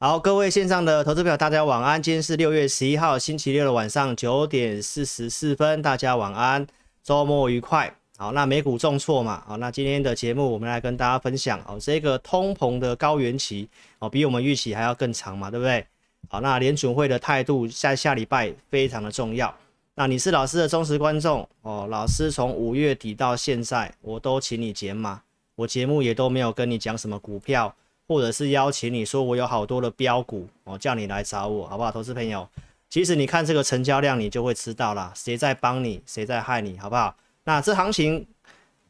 好，各位线上的投资朋友，大家晚安。今天是六月十一号星期六的晚上九点四十四分，大家晚安，周末愉快。好，那美股重挫嘛，好，那今天的节目我们来跟大家分享哦，这个通膨的高原期哦，比我们预期还要更长嘛，对不对？好，那联准会的态度在下礼拜非常的重要。那你是老师的忠实观众哦，老师从五月底到现在，我都请你解码，我节目也都没有跟你讲什么股票。或者是邀请你说我有好多的标股，哦，叫你来找我，好不好？投资朋友，其实你看这个成交量，你就会知道啦，谁在帮你，谁在害你，好不好？那这行情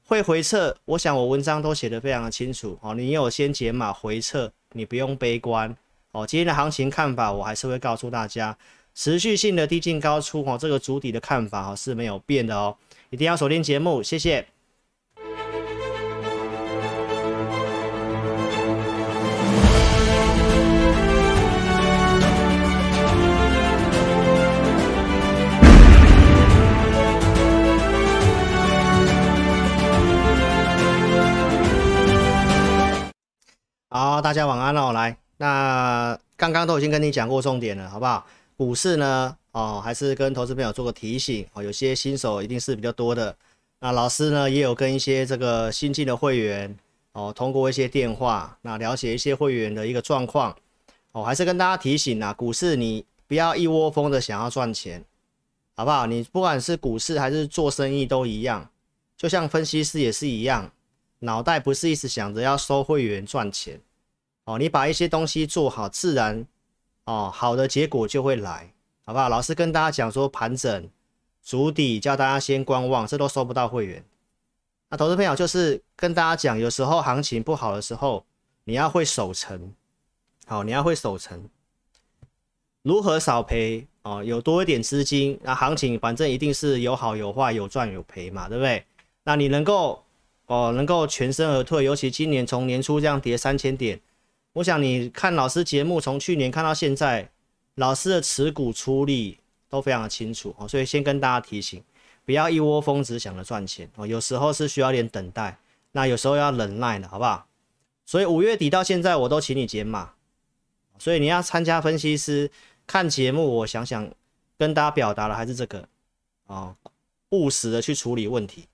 会回撤，我想我文章都写得非常的清楚哦。你有先解码回撤，你不用悲观哦。今天的行情看法我还是会告诉大家，持续性的低进高出哦，这个主底的看法哦是没有变的哦。一定要锁定节目，谢谢。好，大家晚安哦。来，那刚刚都已经跟你讲过重点了，好不好？股市呢，哦，还是跟投资朋友做个提醒哦。有些新手一定是比较多的。那老师呢，也有跟一些这个新进的会员哦，通过一些电话，那了解一些会员的一个状况哦，还是跟大家提醒啊，股市你不要一窝蜂的想要赚钱，好不好？你不管是股市还是做生意都一样，就像分析师也是一样，脑袋不是一直想着要收会员赚钱。哦，你把一些东西做好，自然，哦，好的结果就会来，好不好？老师跟大家讲说盘整、足底，叫大家先观望，这都收不到会员。那投资朋友就是跟大家讲，有时候行情不好的时候，你要会守成，好，你要会守成，如何少赔？哦，有多一点资金，那行情反正一定是有好有坏，有赚有赔嘛，对不对？那你能够，哦，能够全身而退，尤其今年从年初这样跌三千点。我想你看老师节目，从去年看到现在，老师的持股出力都非常的清楚哦，所以先跟大家提醒，不要一窝蜂只想着赚钱哦，有时候是需要点等待，那有时候要忍耐的，好不好？所以五月底到现在我都请你解码，所以你要参加分析师看节目，我想想跟大家表达的还是这个哦，务实的去处理问题，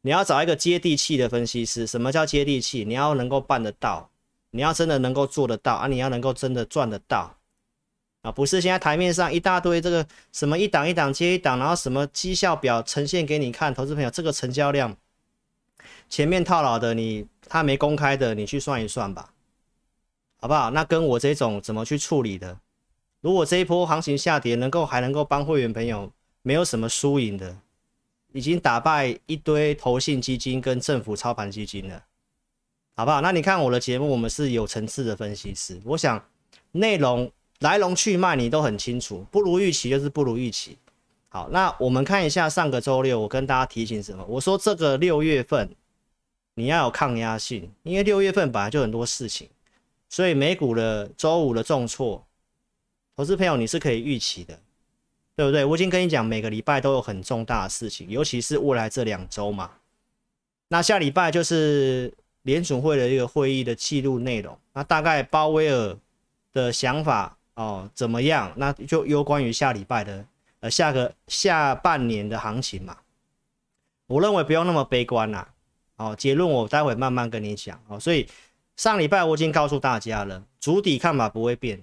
你要找一个接地气的分析师，什么叫接地气？你要能够办得到。你要真的能够做得到啊！你要能够真的赚得到啊！不是现在台面上一大堆这个什么一档一档接一档，然后什么绩效表呈现给你看，投资朋友，这个成交量前面套牢的你他没公开的，你去算一算吧，好不好？那跟我这种怎么去处理的？如果这一波行情下跌，能够还能够帮会员朋友没有什么输赢的，已经打败一堆投信基金跟政府操盘基金了。好不好？那你看我的节目，我们是有层次的分析师。我想内容来龙去脉你都很清楚，不如预期就是不如预期。好，那我们看一下上个周六我跟大家提醒什么？我说这个六月份你要有抗压性，因为六月份本来就很多事情，所以美股的周五的重挫，投资朋友你是可以预期的，对不对？我已经跟你讲，每个礼拜都有很重大的事情，尤其是未来这两周嘛。那下礼拜就是。联储会的一个会议的记录内容，那大概鲍威尔的想法哦怎么样？那就有关于下礼拜的呃，下个下半年的行情嘛。我认为不用那么悲观啦。哦，结论我待会慢慢跟你讲哦。所以上礼拜我已经告诉大家了，主底看法不会变，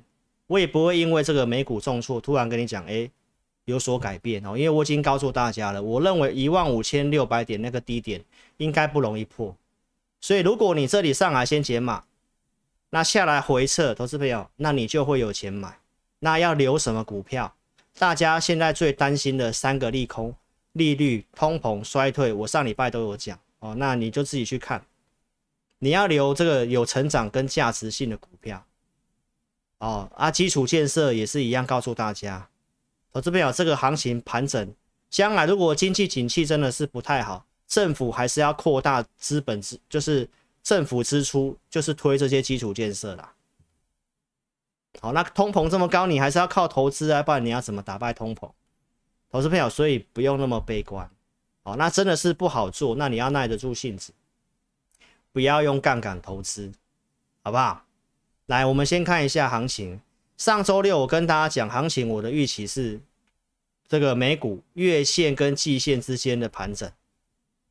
我也不会因为这个美股重挫突然跟你讲哎有所改变哦，因为我已经告诉大家了，我认为一万五千六百点那个低点应该不容易破。所以，如果你这里上来先解码，那下来回撤，投资朋友，那你就会有钱买。那要留什么股票？大家现在最担心的三个利空：利率、通膨、衰退。我上礼拜都有讲哦，那你就自己去看。你要留这个有成长跟价值性的股票。哦啊，基础建设也是一样，告诉大家。投资朋友，这个行情盘整，将来如果经济景气真的是不太好。政府还是要扩大资本支，就是政府支出，就是推这些基础建设的。好，那通膨这么高，你还是要靠投资啊，不然你要怎么打败通膨？投资朋友，所以不用那么悲观。好，那真的是不好做，那你要耐得住性子，不要用杠杆投资，好不好？来，我们先看一下行情。上周六我跟大家讲行情，我的预期是这个美股月线跟季线之间的盘整。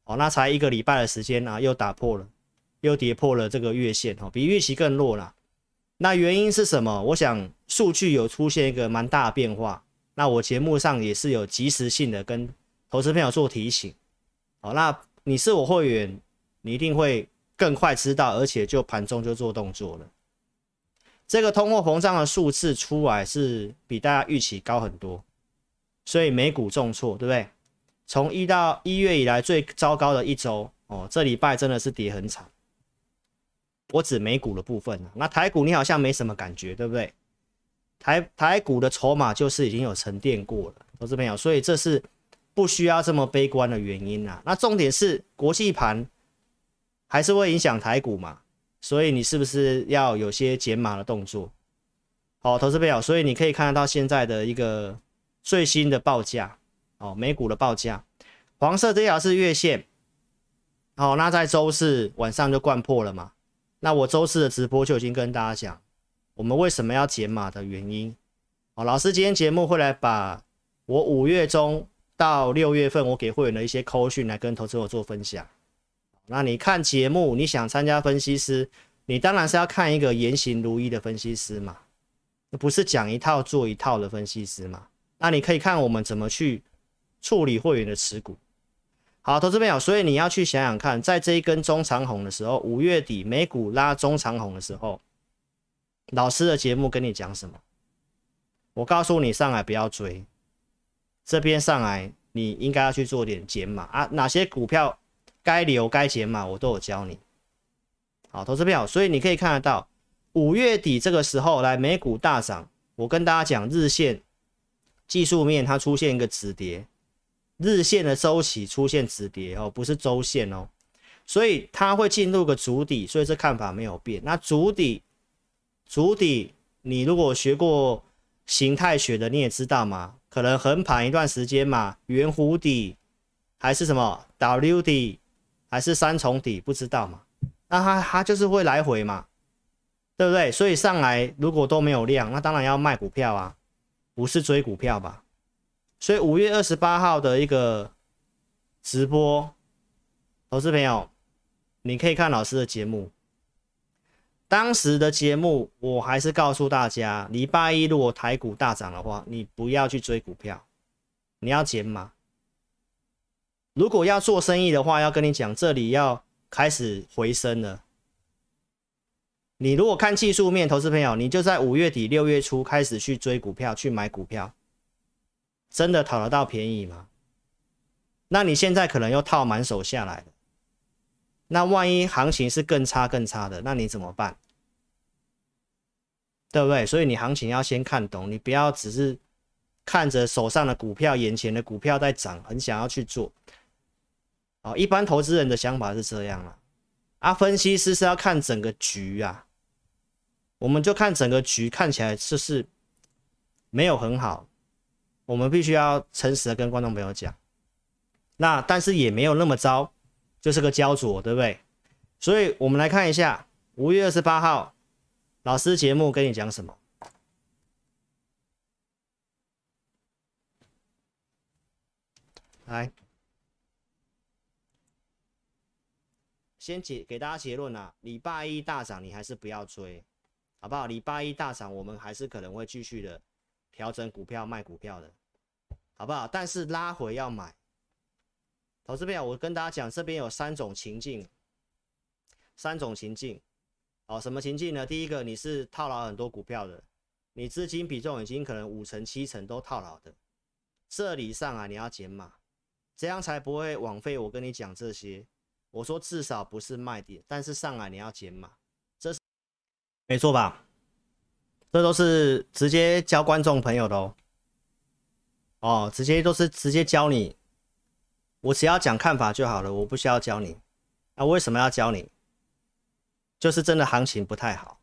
哦，那才一个礼拜的时间啊，又打破了，又跌破了这个月线哦，比预期更弱了。那原因是什么？我想数据有出现一个蛮大的变化。那我节目上也是有及时性的跟投资朋友做提醒。好，那你是我会员，你一定会更快知道，而且就盘中就做动作了。这个通货膨胀的数字出来是比大家预期高很多，所以美股重挫，对不对？从一到一月以来最糟糕的一周哦，这礼拜真的是跌很惨。我指美股的部分啊，那台股你好像没什么感觉，对不对？台台股的筹码就是已经有沉淀过了，投资朋友，所以这是不需要这么悲观的原因啊。那重点是国际盘还是会影响台股嘛？所以你是不是要有些减码的动作？好，投资朋友，所以你可以看得到现在的一个最新的报价。哦，美股的报价，黄色这条是月线。哦，那在周四晚上就灌破了嘛？那我周四的直播就已经跟大家讲，我们为什么要解码的原因。哦，老师今天节目会来把我五月中到六月份我给会员的一些扣讯来跟投资者做分享。那你看节目，你想参加分析师，你当然是要看一个言行如一的分析师嘛，不是讲一套做一套的分析师嘛？那你可以看我们怎么去。处理会员的持股。好，投资朋友，所以你要去想想看，在这一根中长红的时候，五月底美股拉中长红的时候，老师的节目跟你讲什么？我告诉你，上来不要追，这边上来你应该要去做点减码啊。哪些股票该留、该减码，我都有教你。好，投资朋友，所以你可以看得到，五月底这个时候来美股大涨，我跟大家讲日线技术面它出现一个止跌。日线的周期出现止跌哦，不是周线哦，所以它会进入个主底，所以这看法没有变。那主底，主底，你如果学过形态学的，你也知道嘛，可能横盘一段时间嘛，圆弧底还是什么 W 底，还是三重底，不知道嘛？那它它就是会来回嘛，对不对？所以上来如果都没有量，那当然要卖股票啊，不是追股票吧？所以五月二十八号的一个直播，投资朋友，你可以看老师的节目。当时的节目，我还是告诉大家，礼拜一如果台股大涨的话，你不要去追股票，你要减码。如果要做生意的话，要跟你讲，这里要开始回升了。你如果看技术面，投资朋友，你就在五月底六月初开始去追股票，去买股票。真的讨得到便宜吗？那你现在可能又套满手下来了。那万一行情是更差更差的，那你怎么办？对不对？所以你行情要先看懂，你不要只是看着手上的股票、眼前的股票在涨，很想要去做。哦，一般投资人的想法是这样啊。啊，分析师是要看整个局啊。我们就看整个局，看起来是不是没有很好？我们必须要诚实的跟观众朋友讲，那但是也没有那么糟，就是个焦灼，对不对？所以，我们来看一下五月二十八号老师节目跟你讲什么。来，先结给大家结论啊，礼拜一大涨你还是不要追，好不好？礼拜一大涨，我们还是可能会继续的。调整股票卖股票的好不好？但是拉回要买。好，这边我跟大家讲，这边有三种情境，三种情境。哦，什么情境呢？第一个，你是套牢很多股票的，你资金比重已经可能五成七成都套牢的，这里上来你要减码，这样才不会枉费我跟你讲这些。我说至少不是卖点，但是上来你要减码，这没错吧？这都是直接教观众朋友的哦，哦，直接都是直接教你，我只要讲看法就好了，我不需要教你。啊，为什么要教你？就是真的行情不太好，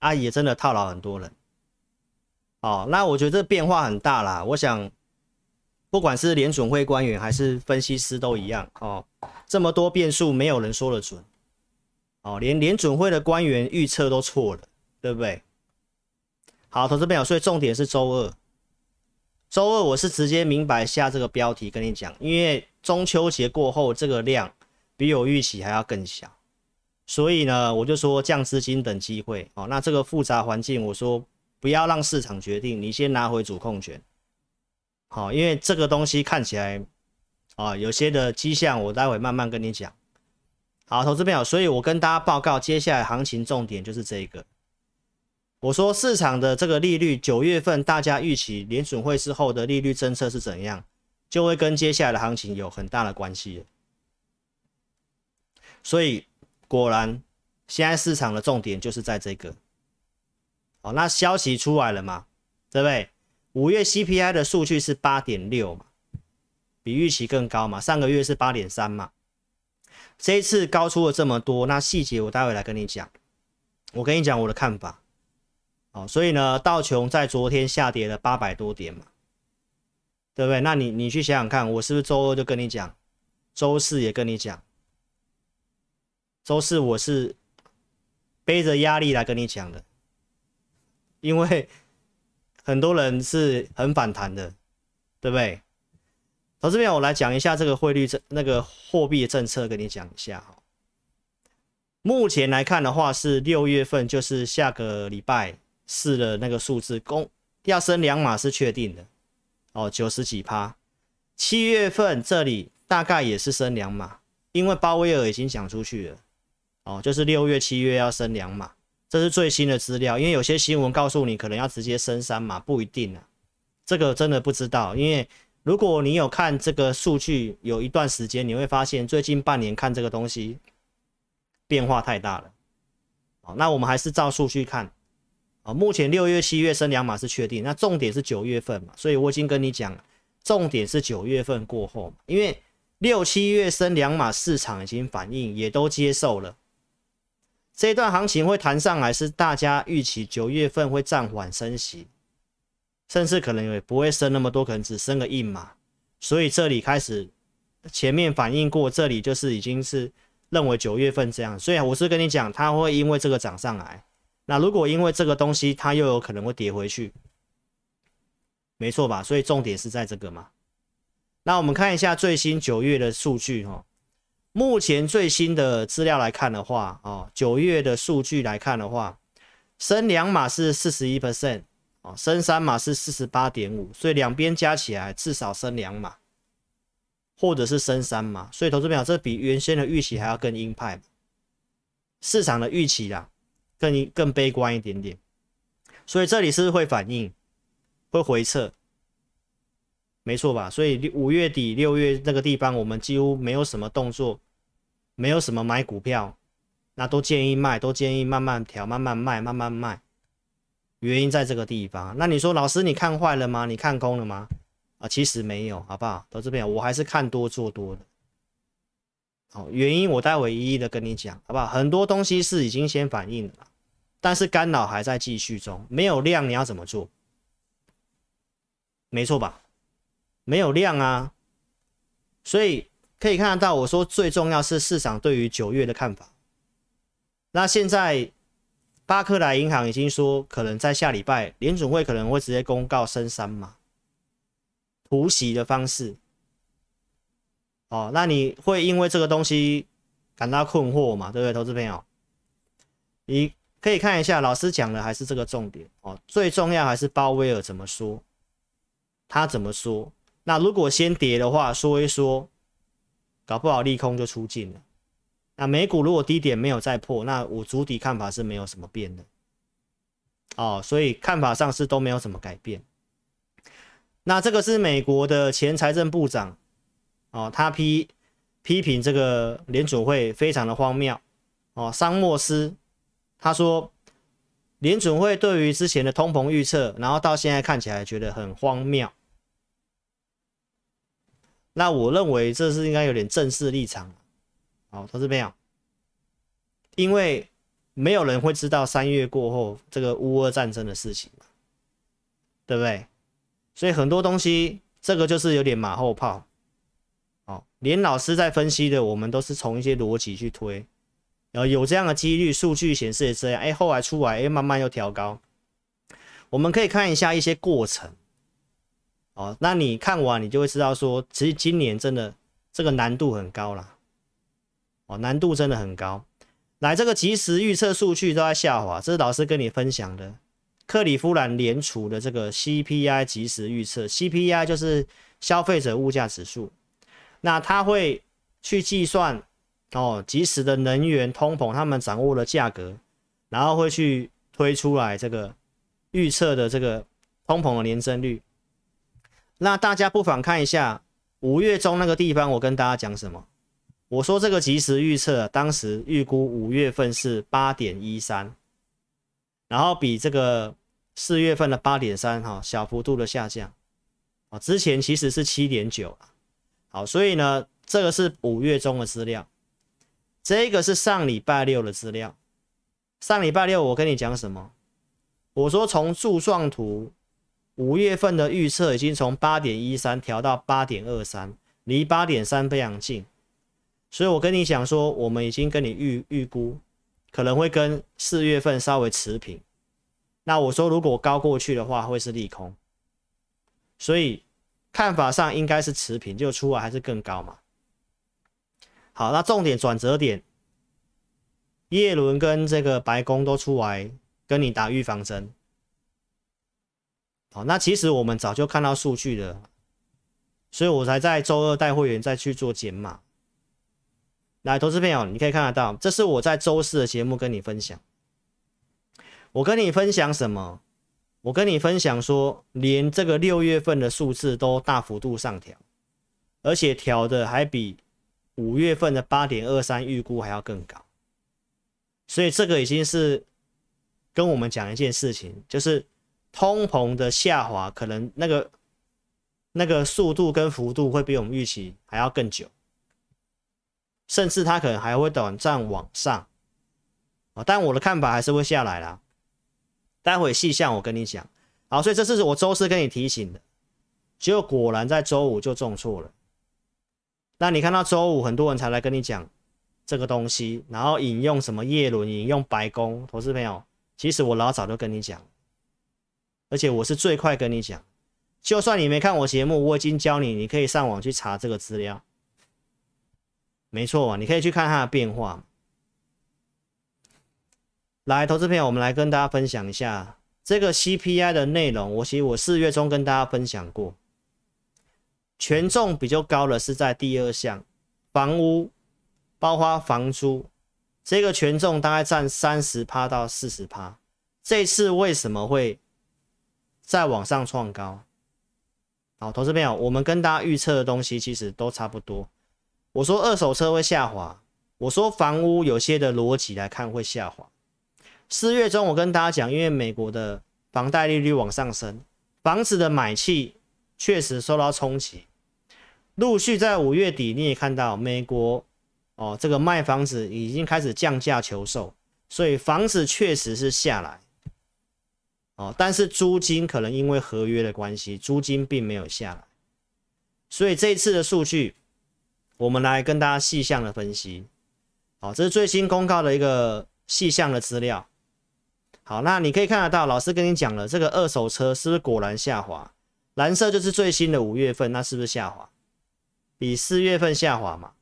阿姨真的套牢很多人。哦，那我觉得变化很大啦。我想，不管是联准会官员还是分析师都一样哦，这么多变数，没有人说的准。哦，连联准会的官员预测都错了，对不对？好，投资朋友，所以重点是周二。周二我是直接明白下这个标题跟你讲，因为中秋节过后这个量比有预期还要更小，所以呢，我就说降资金等机会哦。那这个复杂环境，我说不要让市场决定，你先拿回主控权。好，因为这个东西看起来啊，有些的迹象，我待会慢慢跟你讲。好，投资朋友，所以我跟大家报告，接下来行情重点就是这个。我说市场的这个利率，九月份大家预期联准会之后的利率政策是怎样，就会跟接下来的行情有很大的关系。所以果然，现在市场的重点就是在这个。好，那消息出来了嘛，对不对？五月 CPI 的数据是八点六嘛，比预期更高嘛？上个月是八点三嘛？这一次高出了这么多，那细节我待会来跟你讲。我跟你讲我的看法。所以呢，道琼在昨天下跌了八百多点嘛，对不对？那你你去想想看，我是不是周二就跟你讲，周四也跟你讲，周四我是背着压力来跟你讲的，因为 很多人是很反弹的，对不对？好，这边我来讲一下这个汇率政那个货币政策，跟你讲一下哈。目前来看的话，是六月份，就是下个礼拜。四的那个数字，公要升两码是确定的哦，九十几趴。七月份这里大概也是升两码，因为鲍威尔已经讲出去了哦，就是六月、七月要升两码，这是最新的资料。因为有些新闻告诉你可能要直接升三码，不一定啊，这个真的不知道。因为如果你有看这个数据有一段时间，你会发现最近半年看这个东西变化太大了。哦，那我们还是照数据看。啊，目前六月、七月升两码是确定，那重点是九月份嘛，所以我已经跟你讲，重点是九月份过后，因为六七月升两码市场已经反应，也都接受了这一段行情会弹上来，是大家预期九月份会暂缓升息，甚至可能也不会升那么多，可能只升个一码，所以这里开始前面反应过，这里就是已经是认为九月份这样，所以我是跟你讲，它会因为这个涨上来。那如果因为这个东西，它又有可能会跌回去，没错吧？所以重点是在这个嘛。那我们看一下最新九月的数据哈。目前最新的资料来看的话，哦，九月的数据来看的话，升两码是四十一 percent，哦，升三码是四十八点五，所以两边加起来至少升两码，或者是升三码。所以，投资朋友，这比原先的预期还要更鹰派，市场的预期啦。更更悲观一点点，所以这里是会反应，会回撤，没错吧？所以五月底六月那个地方，我们几乎没有什么动作，没有什么买股票，那都建议卖，都建议慢慢调，慢慢卖，慢慢卖。原因在这个地方。那你说老师你看坏了吗？你看空了吗？啊，其实没有，好不好？到这边我还是看多做多的。好，原因我待会一一的跟你讲，好不好？很多东西是已经先反应了。但是干扰还在继续中，没有量，你要怎么做？没错吧？没有量啊，所以可以看得到，我说最重要是市场对于九月的看法。那现在巴克莱银行已经说，可能在下礼拜联准会可能会直接公告升三嘛，突袭的方式。哦，那你会因为这个东西感到困惑吗？对不对，投资朋友？你？可以看一下老师讲的还是这个重点哦，最重要还是鲍威尔怎么说，他怎么说？那如果先跌的话，说一说，搞不好利空就出尽了。那美股如果低点没有再破，那我主体看法是没有什么变的哦，所以看法上是都没有什么改变。那这个是美国的前财政部长哦，他批批评这个联储会非常的荒谬哦，桑莫斯。他说，联准会对于之前的通膨预测，然后到现在看起来觉得很荒谬。那我认为这是应该有点正式立场哦，好，同事朋友，因为没有人会知道三月过后这个乌俄战争的事情对不对？所以很多东西，这个就是有点马后炮。哦，连老师在分析的，我们都是从一些逻辑去推。然有这样的几率，数据显示也这样。哎，后来出来，哎，慢慢又调高。我们可以看一下一些过程。哦，那你看完，你就会知道说，其实今年真的这个难度很高了。哦，难度真的很高。来，这个即时预测数据都在下滑，这是老师跟你分享的克利夫兰联储的这个 CPI 即时预测。CPI 就是消费者物价指数，那它会去计算。哦，即时的能源通膨，他们掌握了价格，然后会去推出来这个预测的这个通膨的年增率。那大家不妨看一下五月中那个地方，我跟大家讲什么？我说这个即时预测，当时预估五月份是八点一三，然后比这个四月份的八点三哈小幅度的下降啊。之前其实是七点九好，所以呢，这个是五月中的资料。这个是上礼拜六的资料。上礼拜六我跟你讲什么？我说从柱状图，五月份的预测已经从八点一三调到八点二三，离八点三非常近。所以我跟你讲说，我们已经跟你预预估，可能会跟四月份稍微持平。那我说如果高过去的话，会是利空。所以看法上应该是持平，就出来还是更高嘛？好，那重点转折点，叶伦跟这个白宫都出来跟你打预防针。好，那其实我们早就看到数据了，所以我才在周二带会员再去做减码。来，投资朋友，你可以看得到，这是我在周四的节目跟你分享。我跟你分享什么？我跟你分享说，连这个六月份的数字都大幅度上调，而且调的还比。五月份的八点二三预估还要更高，所以这个已经是跟我们讲一件事情，就是通膨的下滑可能那个那个速度跟幅度会比我们预期还要更久，甚至它可能还会短暂往上啊，但我的看法还是会下来啦。待会细项我跟你讲。好，所以这是我周四跟你提醒的，结果果然在周五就中错了。那你看到周五很多人才来跟你讲这个东西，然后引用什么叶伦，引用白宫。投资朋友，其实我老早就跟你讲，而且我是最快跟你讲。就算你没看我节目，我已经教你，你可以上网去查这个资料。没错啊，你可以去看它的变化。来，投资朋友，我们来跟大家分享一下这个 CPI 的内容。我其实我四月中跟大家分享过。权重比较高的是在第二项，房屋包括房租，这个权重大概占三十趴到四十趴。这次为什么会再往上创高？好，投资朋友，我们跟大家预测的东西其实都差不多。我说二手车会下滑，我说房屋有些的逻辑来看会下滑。四月中我跟大家讲，因为美国的房贷利率往上升，房子的买气确实受到冲击。陆续在五月底，你也看到美国哦，这个卖房子已经开始降价求售，所以房子确实是下来哦，但是租金可能因为合约的关系，租金并没有下来，所以这一次的数据，我们来跟大家细项的分析，好，这是最新公告的一个细项的资料，好，那你可以看得到，老师跟你讲了，这个二手车是不是果然下滑？蓝色就是最新的五月份，那是不是下滑？比四月份下滑嘛，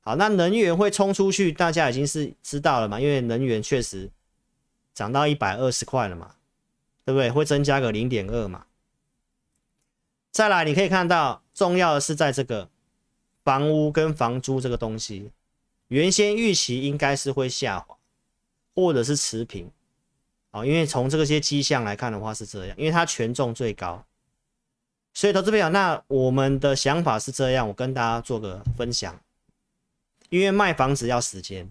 好，那能源会冲出去，大家已经是知道了嘛，因为能源确实涨到一百二十块了嘛，对不对？会增加个零点二嘛。再来，你可以看到，重要的是在这个房屋跟房租这个东西，原先预期应该是会下滑或者是持平，好，因为从这些迹象来看的话是这样，因为它权重最高。所以，投资朋友，那我们的想法是这样，我跟大家做个分享。因为卖房子要时间，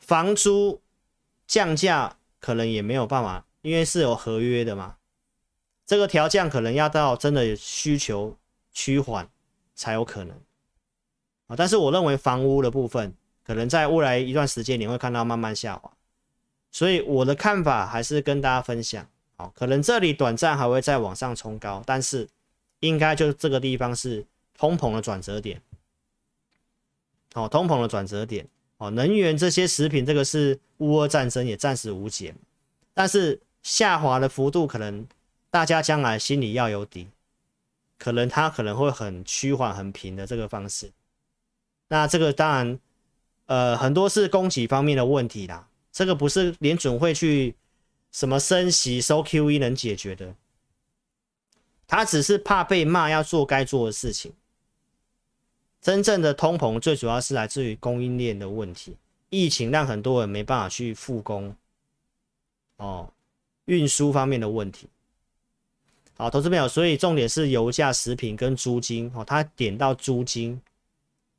房租降价可能也没有办法，因为是有合约的嘛。这个调降可能要到真的需求趋缓才有可能啊。但是，我认为房屋的部分，可能在未来一段时间你会看到慢慢下滑。所以，我的看法还是跟大家分享。好，可能这里短暂还会再往上冲高，但是应该就这个地方是通膨的转折点。哦，通膨的转折点。哦，能源这些食品，这个是乌俄战争也暂时无解，但是下滑的幅度可能大家将来心里要有底，可能它可能会很趋缓、很平的这个方式。那这个当然，呃，很多是供给方面的问题啦，这个不是联准会去。什么升息、收 QE 能解决的？他只是怕被骂，要做该做的事情。真正的通膨最主要是来自于供应链的问题，疫情让很多人没办法去复工，哦，运输方面的问题。好，投资朋友，所以重点是油价、食品跟租金。哦，他点到租金，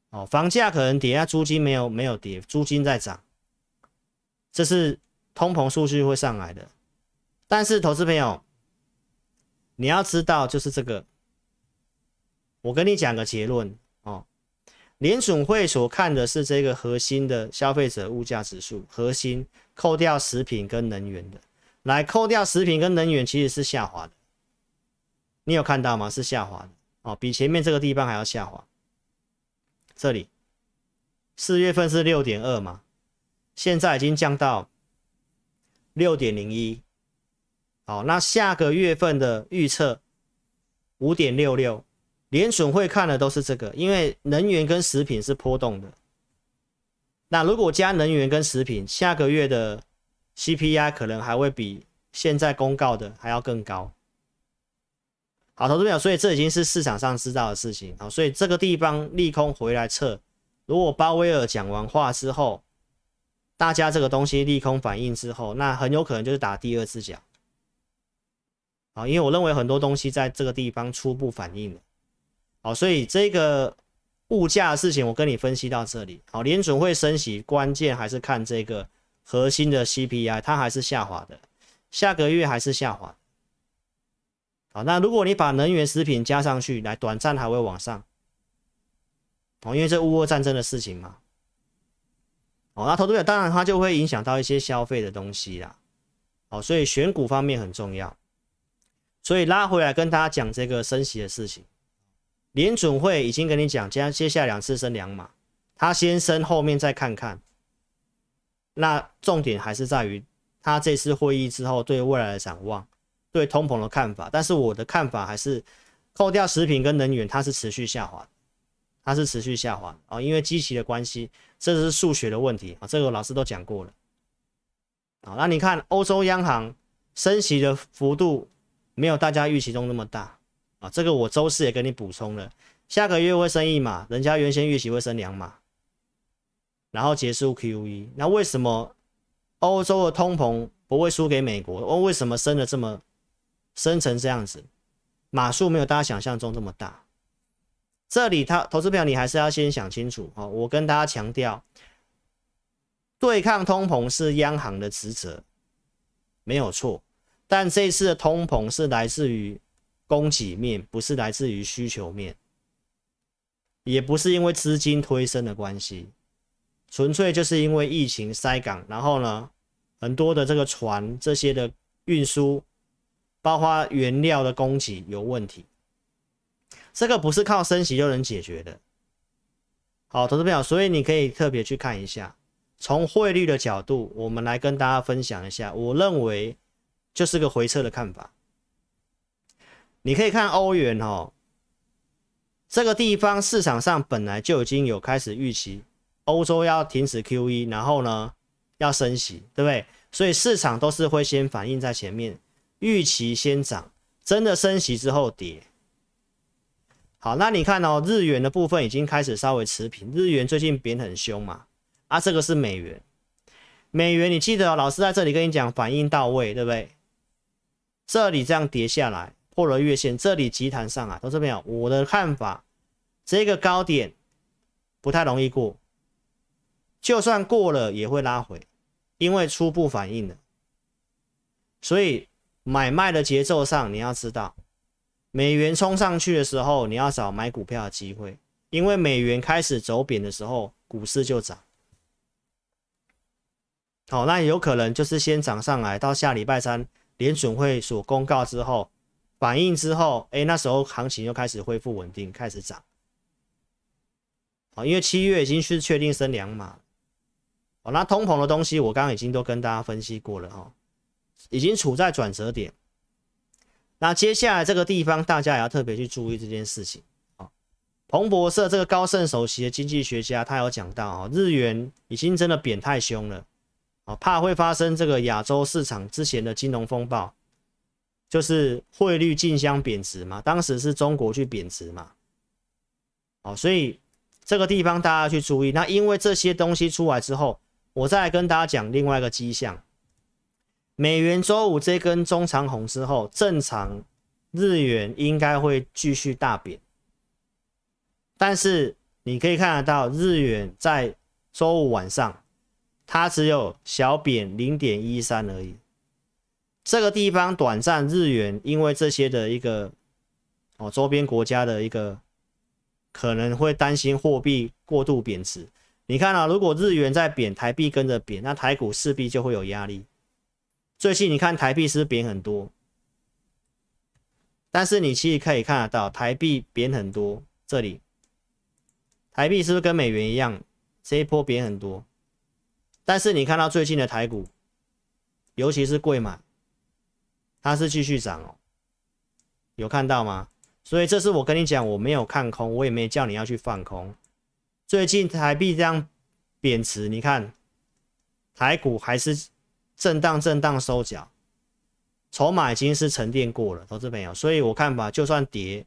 哦，房价可能跌，下租金没有没有跌，租金在涨，这是。通膨数据会上来的，但是投资朋友，你要知道就是这个，我跟你讲个结论哦。联准会所看的是这个核心的消费者物价指数，核心扣掉食品跟能源的，来扣掉食品跟能源其实是下滑的。你有看到吗？是下滑的哦，比前面这个地方还要下滑。这里四月份是六点二嘛，现在已经降到。六点零一，好，那下个月份的预测五点六六，联准会看的都是这个，因为能源跟食品是波动的。那如果加能源跟食品，下个月的 CPI 可能还会比现在公告的还要更高。好，投资朋友，所以这已经是市场上知道的事情。好，所以这个地方利空回来测，如果鲍威尔讲完话之后。大家这个东西利空反应之后，那很有可能就是打第二次脚，好，因为我认为很多东西在这个地方初步反应了，好，所以这个物价的事情我跟你分析到这里，好，联准会升息，关键还是看这个核心的 CPI，它还是下滑的，下个月还是下滑，好，那如果你把能源、食品加上去，来短暂还会往上，哦，因为这乌俄战争的事情嘛。哦，那投资者当然他就会影响到一些消费的东西啦。好，所以选股方面很重要。所以拉回来跟大家讲这个升息的事情，联准会已经跟你讲，将接下来两次升两码，他先升，后面再看看。那重点还是在于他这次会议之后对未来的展望，对通膨的看法。但是我的看法还是，扣掉食品跟能源，它是持续下滑，它是持续下滑啊，因为基期的关系。这是数学的问题啊，这个老师都讲过了好，那你看欧洲央行升息的幅度没有大家预期中那么大啊，这个我周四也跟你补充了，下个月会升一码，人家原先预期会升两码，然后结束 QE。那为什么欧洲的通膨不会输给美国？我为什么升的这么升成这样子？码数没有大家想象中这么大。这里，他投资朋友，你还是要先想清楚哦。我跟大家强调，对抗通膨是央行的职责，没有错。但这次的通膨是来自于供给面，不是来自于需求面，也不是因为资金推升的关系，纯粹就是因为疫情塞港，然后呢，很多的这个船这些的运输，包括原料的供给有问题。这个不是靠升息就能解决的。好，投资朋友，所以你可以特别去看一下，从汇率的角度，我们来跟大家分享一下。我认为就是个回撤的看法。你可以看欧元哦，这个地方市场上本来就已经有开始预期欧洲要停止 QE，然后呢要升息，对不对？所以市场都是会先反应在前面，预期先涨，真的升息之后跌。好，那你看哦，日元的部分已经开始稍微持平，日元最近贬很凶嘛，啊，这个是美元，美元你记得，老师在这里跟你讲，反应到位，对不对？这里这样跌下来，破了月线，这里急弹上来，同志们，我的看法，这个高点不太容易过，就算过了也会拉回，因为初步反应了，所以买卖的节奏上你要知道。美元冲上去的时候，你要找买股票的机会，因为美元开始走贬的时候，股市就涨。好，那有可能就是先涨上来，到下礼拜三联准会所公告之后，反应之后，哎，那时候行情就开始恢复稳定，开始涨。好，因为七月已经是确定升两码，哦，那通膨的东西我刚刚已经都跟大家分析过了哈，已经处在转折点。那接下来这个地方大家也要特别去注意这件事情啊。彭博社这个高盛首席的经济学家，他有讲到啊，日元已经真的贬太凶了啊，怕会发生这个亚洲市场之前的金融风暴，就是汇率竞相贬值嘛，当时是中国去贬值嘛，好，所以这个地方大家要去注意。那因为这些东西出来之后，我再跟大家讲另外一个迹象。美元周五这根中长红之后，正常日元应该会继续大贬。但是你可以看得到，日元在周五晚上，它只有小贬零点一三而已。这个地方短暂日元，因为这些的一个哦周边国家的一个可能会担心货币过度贬值。你看啊，如果日元在贬，台币跟着贬，那台股势必就会有压力。最近你看台币是不是贬很多？但是你其实可以看得到，台币贬很多，这里台币是不是跟美元一样，这一波贬很多？但是你看到最近的台股，尤其是贵马，它是继续涨哦，有看到吗？所以这是我跟你讲，我没有看空，我也没叫你要去放空。最近台币这样贬值，你看台股还是？震荡震荡收脚，筹码已经是沉淀过了，投资朋友，所以我看吧，就算跌，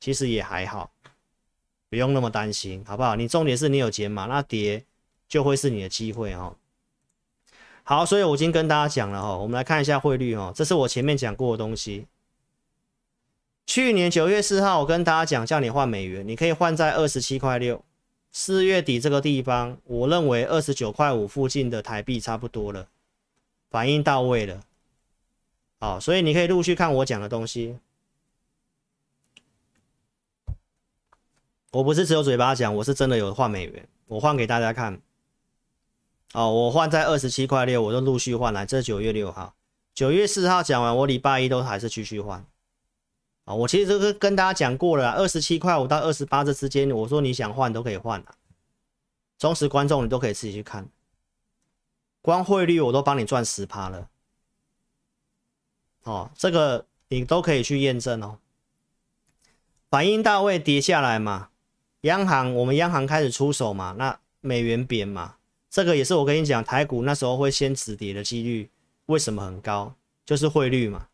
其实也还好，不用那么担心，好不好？你重点是你有减码，那跌就会是你的机会哦。好，所以我已经跟大家讲了哈，我们来看一下汇率哦，这是我前面讲过的东西。去年九月四号，我跟大家讲叫你换美元，你可以换在二十七块六，四月底这个地方，我认为二十九块五附近的台币差不多了。反应到位了，好，所以你可以陆续看我讲的东西。我不是只有嘴巴讲，我是真的有换美元，我换给大家看。哦，我换在二十七块六，我都陆续换来。这九月六号，九月四号讲完，我礼拜一都还是继续换。啊，我其实这个跟大家讲过了，二十七块五到二十八这之间，我说你想换都可以换啊。忠实观众，你都可以自己去看。光汇率我都帮你赚十趴了，哦，这个你都可以去验证哦。反应到位跌下来嘛，央行我们央行开始出手嘛，那美元贬嘛，这个也是我跟你讲，台股那时候会先止跌的几率为什么很高？就是汇率嘛，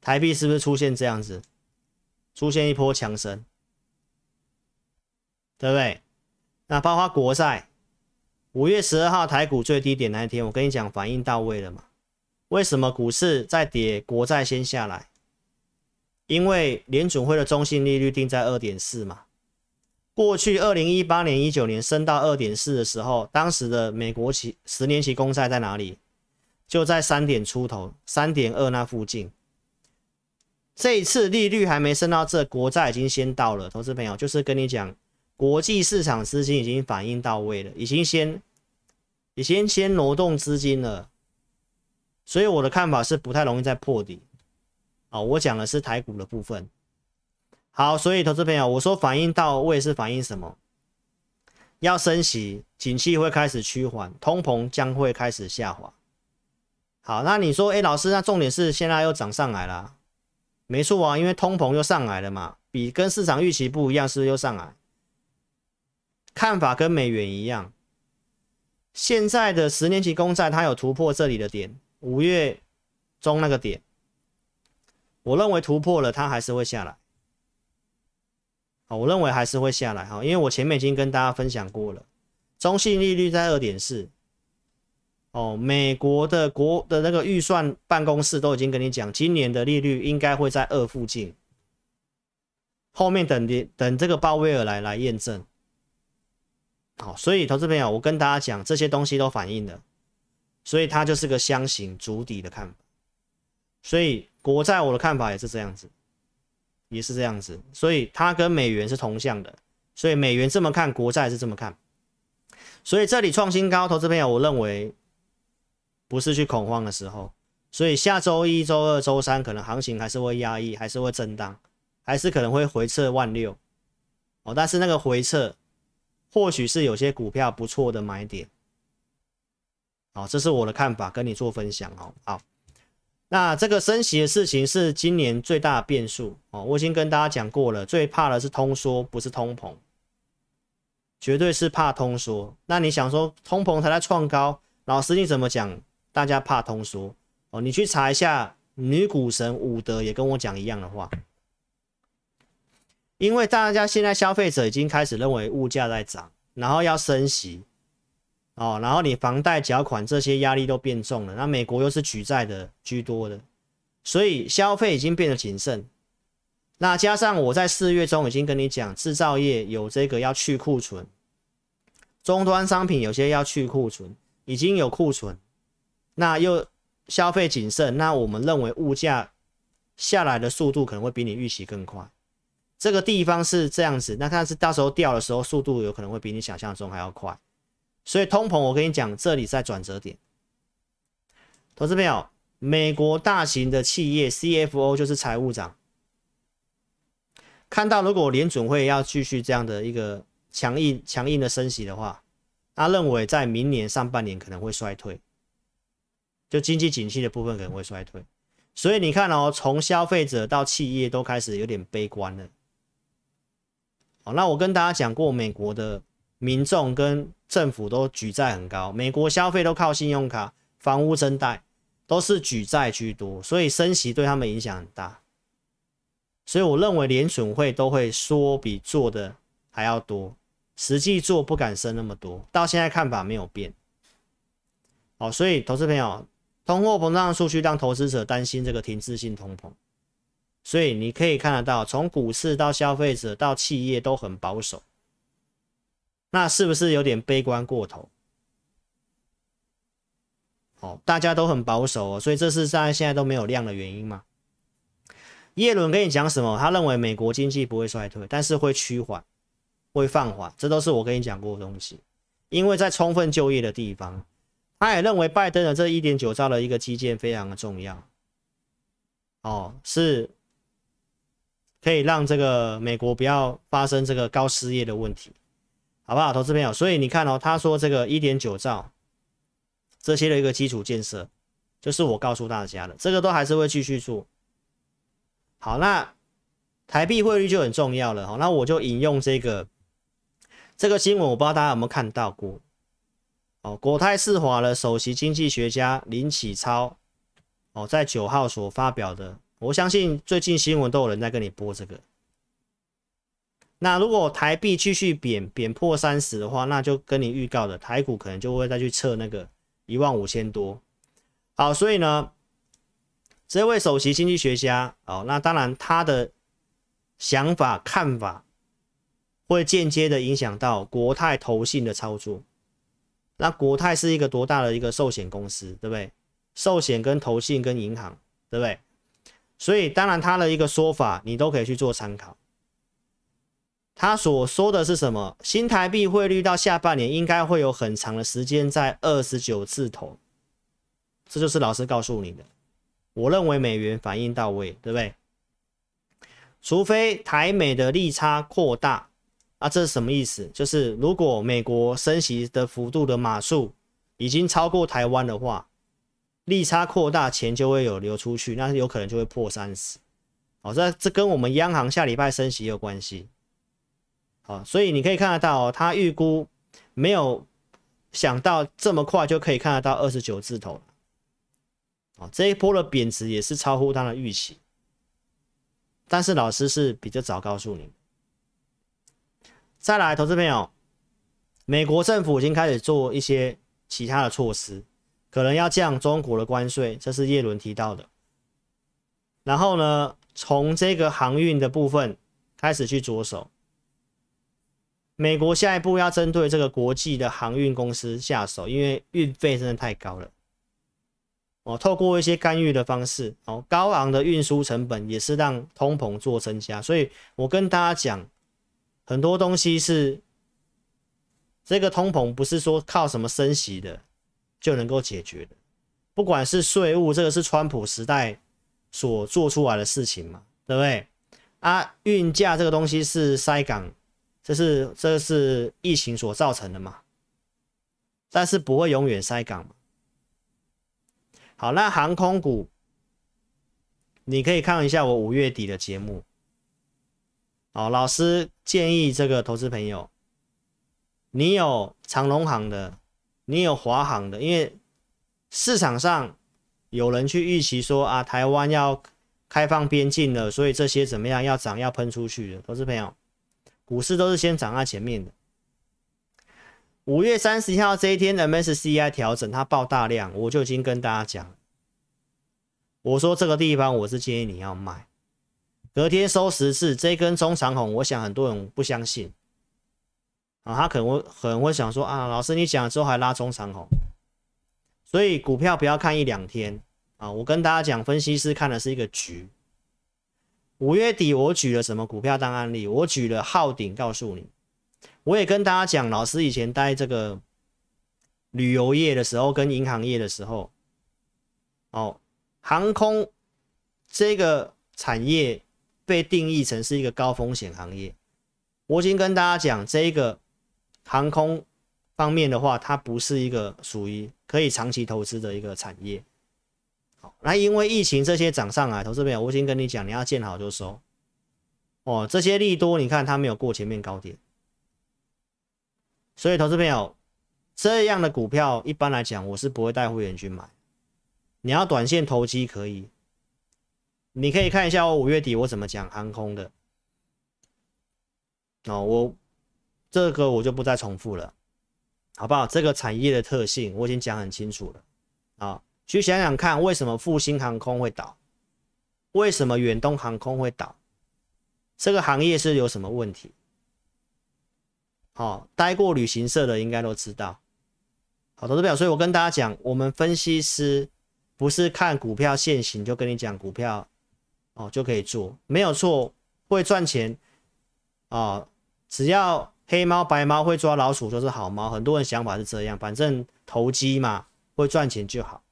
台币是不是出现这样子，出现一波强升，对不对？那包括国债。五月十二号台股最低点那一天，我跟你讲，反应到位了嘛？为什么股市在跌，国债先下来？因为联准会的中性利率定在二点四嘛。过去二零一八年、一九年升到二点四的时候，当时的美国期十年期公债在哪里？就在三点出头，三点二那附近。这一次利率还没升到这，国债已经先到了。投资朋友，就是跟你讲。国际市场资金已经反应到位了，已经先已经先挪动资金了，所以我的看法是不太容易再破底。哦，我讲的是台股的部分。好，所以投资朋友，我说反应到位是反应什么？要升息，景气会开始趋缓，通膨将会开始下滑。好，那你说，哎，老师，那重点是现在又涨上来了？没错啊，因为通膨又上来了嘛，比跟市场预期不一样，是不是又上来？看法跟美元一样，现在的十年期公债它有突破这里的点，五月中那个点，我认为突破了，它还是会下来。好，我认为还是会下来。哈，因为我前面已经跟大家分享过了，中性利率在二点四。哦，美国的国的那个预算办公室都已经跟你讲，今年的利率应该会在二附近。后面等等这个鲍威尔来来验证。好，所以投资朋友，我跟大家讲，这些东西都反映了，所以它就是个箱型足底的看法。所以国债我的看法也是这样子，也是这样子。所以它跟美元是同向的，所以美元这么看，国债是这么看。所以这里创新高，投资朋友，我认为不是去恐慌的时候。所以下周一周二周三，可能行情还是会压抑，还是会震荡，还是可能会回撤万六。哦，但是那个回撤。或许是有些股票不错的买点，好，这是我的看法，跟你做分享哦。好，那这个升息的事情是今年最大的变数哦。我已经跟大家讲过了，最怕的是通缩，不是通膨，绝对是怕通缩。那你想说通膨才在创高，老师你怎么讲？大家怕通缩哦？你去查一下女股神伍德也跟我讲一样的话。因为大家现在消费者已经开始认为物价在涨，然后要升级哦，然后你房贷缴款这些压力都变重了。那美国又是举债的居多的，所以消费已经变得谨慎。那加上我在四月中已经跟你讲，制造业有这个要去库存，终端商品有些要去库存，已经有库存，那又消费谨慎，那我们认为物价下来的速度可能会比你预期更快。这个地方是这样子，那它是到时候掉的时候，速度有可能会比你想象中还要快。所以通膨，我跟你讲，这里在转折点。投资朋友，美国大型的企业 CFO 就是财务长，看到如果联准会要继续这样的一个强硬、强硬的升息的话，他认为在明年上半年可能会衰退，就经济景气的部分可能会衰退。所以你看哦，从消费者到企业都开始有点悲观了。好，那我跟大家讲过，美国的民众跟政府都举债很高，美国消费都靠信用卡、房屋增贷，都是举债居多，所以升息对他们影响很大。所以我认为联准会都会说比做的还要多，实际做不敢升那么多，到现在看法没有变。好，所以投资朋友，通货膨胀数据让投资者担心这个停滞性通膨。所以你可以看得到，从股市到消费者到企业都很保守，那是不是有点悲观过头？哦，大家都很保守哦，所以这是在现在都没有量的原因嘛？耶伦跟你讲什么？他认为美国经济不会衰退，但是会趋缓，会放缓，这都是我跟你讲过的东西。因为在充分就业的地方，他也认为拜登的这一点九兆的一个基建非常的重要。哦，是。可以让这个美国不要发生这个高失业的问题，好不好，投资朋友？所以你看哦，他说这个一点九兆这些的一个基础建设，就是我告诉大家的，这个都还是会继续做。好，那台币汇率就很重要了。好，那我就引用这个这个新闻，我不知道大家有没有看到过。哦，国泰世华的首席经济学家林启超哦，在九号所发表的。我相信最近新闻都有人在跟你播这个。那如果台币继续贬贬破三十的话，那就跟你预告的台股可能就会再去测那个一万五千多。好，所以呢，这位首席经济学家，哦，那当然他的想法看法会间接的影响到国泰投信的操作。那国泰是一个多大的一个寿险公司，对不对？寿险跟投信跟银行，对不对？所以，当然，他的一个说法，你都可以去做参考。他所说的是什么？新台币汇率到下半年应该会有很长的时间在二十九字头，这就是老师告诉你的。我认为美元反应到位，对不对？除非台美的利差扩大，啊，这是什么意思？就是如果美国升息的幅度的码数已经超过台湾的话。利差扩大，钱就会有流出去，那有可能就会破三十。哦，这这跟我们央行下礼拜升息有关系。好，所以你可以看得到，他预估没有想到这么快就可以看得到二十九字头哦，这一波的贬值也是超乎他的预期。但是老师是比较早告诉你。再来，投资朋友，美国政府已经开始做一些其他的措施。可能要降中国的关税，这是叶伦提到的。然后呢，从这个航运的部分开始去着手。美国下一步要针对这个国际的航运公司下手，因为运费真的太高了。哦，透过一些干预的方式，哦，高昂的运输成本也是让通膨做增加。所以我跟大家讲，很多东西是这个通膨不是说靠什么升息的。就能够解决的，不管是税务，这个是川普时代所做出来的事情嘛，对不对？啊，运价这个东西是塞港，这是这是疫情所造成的嘛，但是不会永远塞港嘛。好，那航空股，你可以看一下我五月底的节目。哦，老师建议这个投资朋友，你有长龙行的。你有华航的，因为市场上有人去预期说啊，台湾要开放边境了，所以这些怎么样要涨要喷出去的，投是朋友，股市都是先涨在前面的。五月三十一号这一天，MSCI 调整，它爆大量，我就已经跟大家讲，我说这个地方我是建议你要卖，隔天收十次，这根中长红，我想很多人不相信。啊，他可能会可能会想说啊，老师你讲了之后还拉中长红，所以股票不要看一两天啊。我跟大家讲，分析师看的是一个局。五月底我举了什么股票当案例？我举了昊鼎，告诉你。我也跟大家讲，老师以前待这个旅游业的时候，跟银行业的时候，哦，航空这个产业被定义成是一个高风险行业。我已经跟大家讲这一个。航空方面的话，它不是一个属于可以长期投资的一个产业。好，那因为疫情这些涨上来，投资朋友，我已经跟你讲，你要见好就收。哦，这些利多你看它没有过前面高点，所以投资朋友这样的股票，一般来讲我是不会带会员去买。你要短线投机可以，你可以看一下我五月底我怎么讲航空的。哦，我。这个我就不再重复了，好不好？这个产业的特性我已经讲很清楚了啊。去想想看，为什么复兴航空会倒？为什么远东航空会倒？这个行业是有什么问题？好，待过旅行社的应该都知道。好，投资表，所以我跟大家讲，我们分析师不是看股票现行就跟你讲股票哦就可以做，没有错，会赚钱啊，只要。黑猫白猫会抓老鼠，就是好猫。很多人想法是这样，反正投机嘛，会赚钱就好。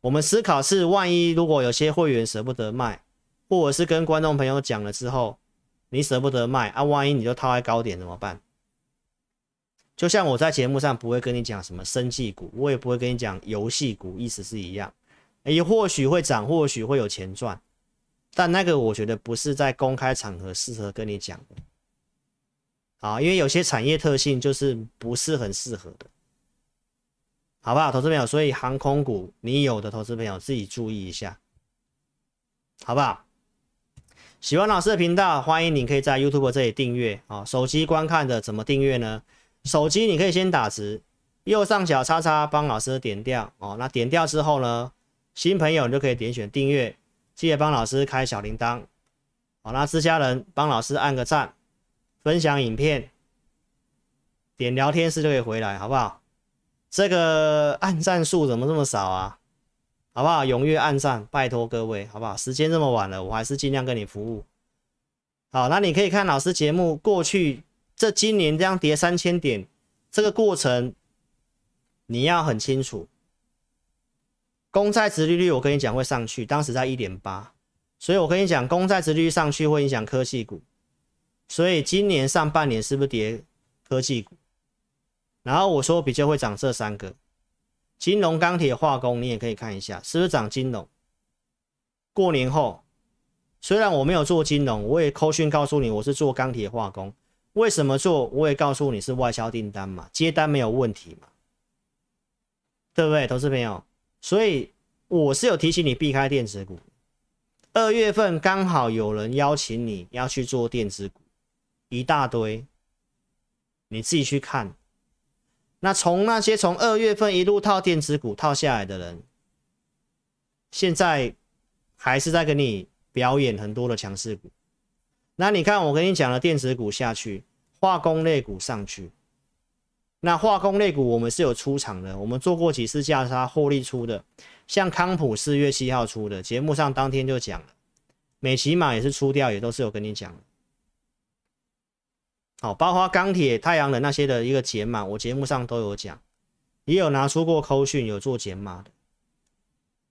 我们思考是，万一如果有些会员舍不得卖，或者是跟观众朋友讲了之后，你舍不得卖啊，万一你就套在高点怎么办？就像我在节目上不会跟你讲什么生技股，我也不会跟你讲游戏股，意思是一样。也或许会涨，或许会有钱赚，但那个我觉得不是在公开场合适合跟你讲的。啊，因为有些产业特性就是不是很适合的，好好，投资朋友，所以航空股你有的投资朋友自己注意一下，好不好？喜欢老师的频道，欢迎你可以在 YouTube 这里订阅啊。手机观看的怎么订阅呢？手机你可以先打直，右上角叉叉帮老师点掉哦。那点掉之后呢，新朋友你就可以点选订阅，记得帮老师开小铃铛。好啦，私家人帮老师按个赞。分享影片，点聊天室就可以回来，好不好？这个按赞数怎么这么少啊？好不好？踊跃按赞，拜托各位，好不好？时间这么晚了，我还是尽量跟你服务。好，那你可以看老师节目，过去这今年这样跌三千点，这个过程你要很清楚。公债值利率我跟你讲会上去，当时在一点八，所以我跟你讲公债值利率上去会影响科技股。所以今年上半年是不是跌科技股？然后我说比较会涨这三个：金融、钢铁、化工。你也可以看一下是不是涨金融。过年后，虽然我没有做金融，我也扣讯告诉你我是做钢铁、化工。为什么做？我也告诉你是外销订单嘛，接单没有问题嘛，对不对，投资朋友？所以我是有提醒你避开电子股。二月份刚好有人邀请你要去做电子股。一大堆，你自己去看。那从那些从二月份一路套电子股套下来的人，现在还是在跟你表演很多的强势股。那你看，我跟你讲了电子股下去，化工类股上去。那化工类股我们是有出场的，我们做过几次价差获利出的，像康普四月七号出的，节目上当天就讲了。美骑马也是出掉，也都是有跟你讲。包括钢铁、太阳能那些的一个减码，我节目上都有讲，也有拿出过抠讯有做减码的，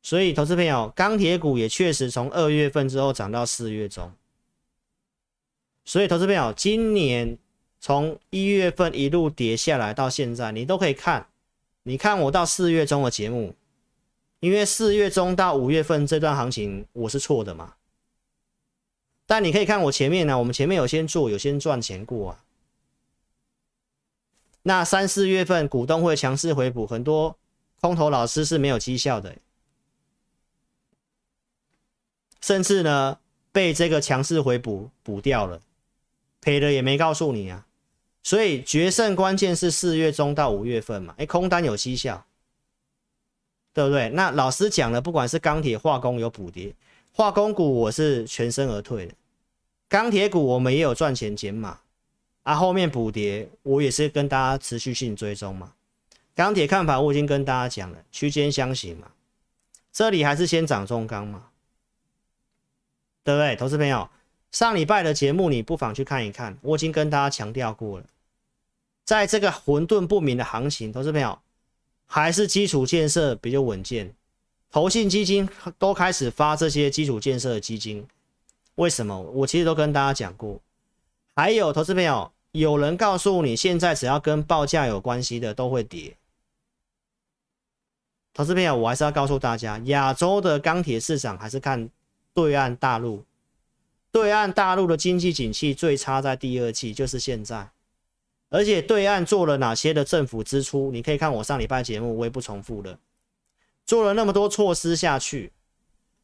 所以投资朋友，钢铁股也确实从二月份之后涨到四月中，所以投资朋友，今年从一月份一路跌下来到现在，你都可以看，你看我到四月中的节目，因为四月中到五月份这段行情我是错的嘛，但你可以看我前面呢，我们前面有先做，有先赚钱过啊。那三四月份股东会强势回补，很多空头老师是没有绩效的，甚至呢被这个强势回补补掉了，赔了也没告诉你啊。所以决胜关键是四月中到五月份嘛，哎，空单有绩效，对不对？那老师讲的，不管是钢铁、化工有补跌，化工股我是全身而退的，钢铁股我们也有赚钱减码。啊，后面补跌，我也是跟大家持续性追踪嘛。钢铁看法，我已经跟大家讲了，区间箱型嘛，这里还是先涨中钢嘛，对不对？投资朋友，上礼拜的节目你不妨去看一看，我已经跟大家强调过了，在这个混沌不明的行情，投资朋友还是基础建设比较稳健，投信基金都开始发这些基础建设的基金，为什么？我其实都跟大家讲过，还有投资朋友。有人告诉你，现在只要跟报价有关系的都会跌。投资朋友，我还是要告诉大家，亚洲的钢铁市场还是看对岸大陆。对岸大陆的经济景气最差在第二季，就是现在。而且对岸做了哪些的政府支出，你可以看我上礼拜节目，我也不重复了。做了那么多措施下去，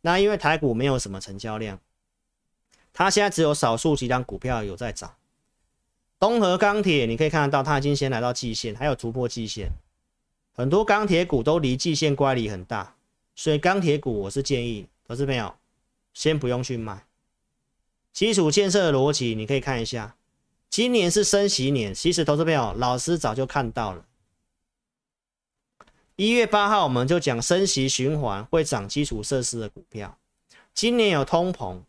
那因为台股没有什么成交量，它现在只有少数几张股票有在涨。东河钢铁，你可以看得到，它已经先来到季线，还有突破季线。很多钢铁股都离季线乖离很大，所以钢铁股我是建议投资朋友先不用去买。基础建设逻辑你可以看一下，今年是升息年，其实投资朋友老师早就看到了。一月八号我们就讲升息循环会涨基础设施的股票，今年有通膨，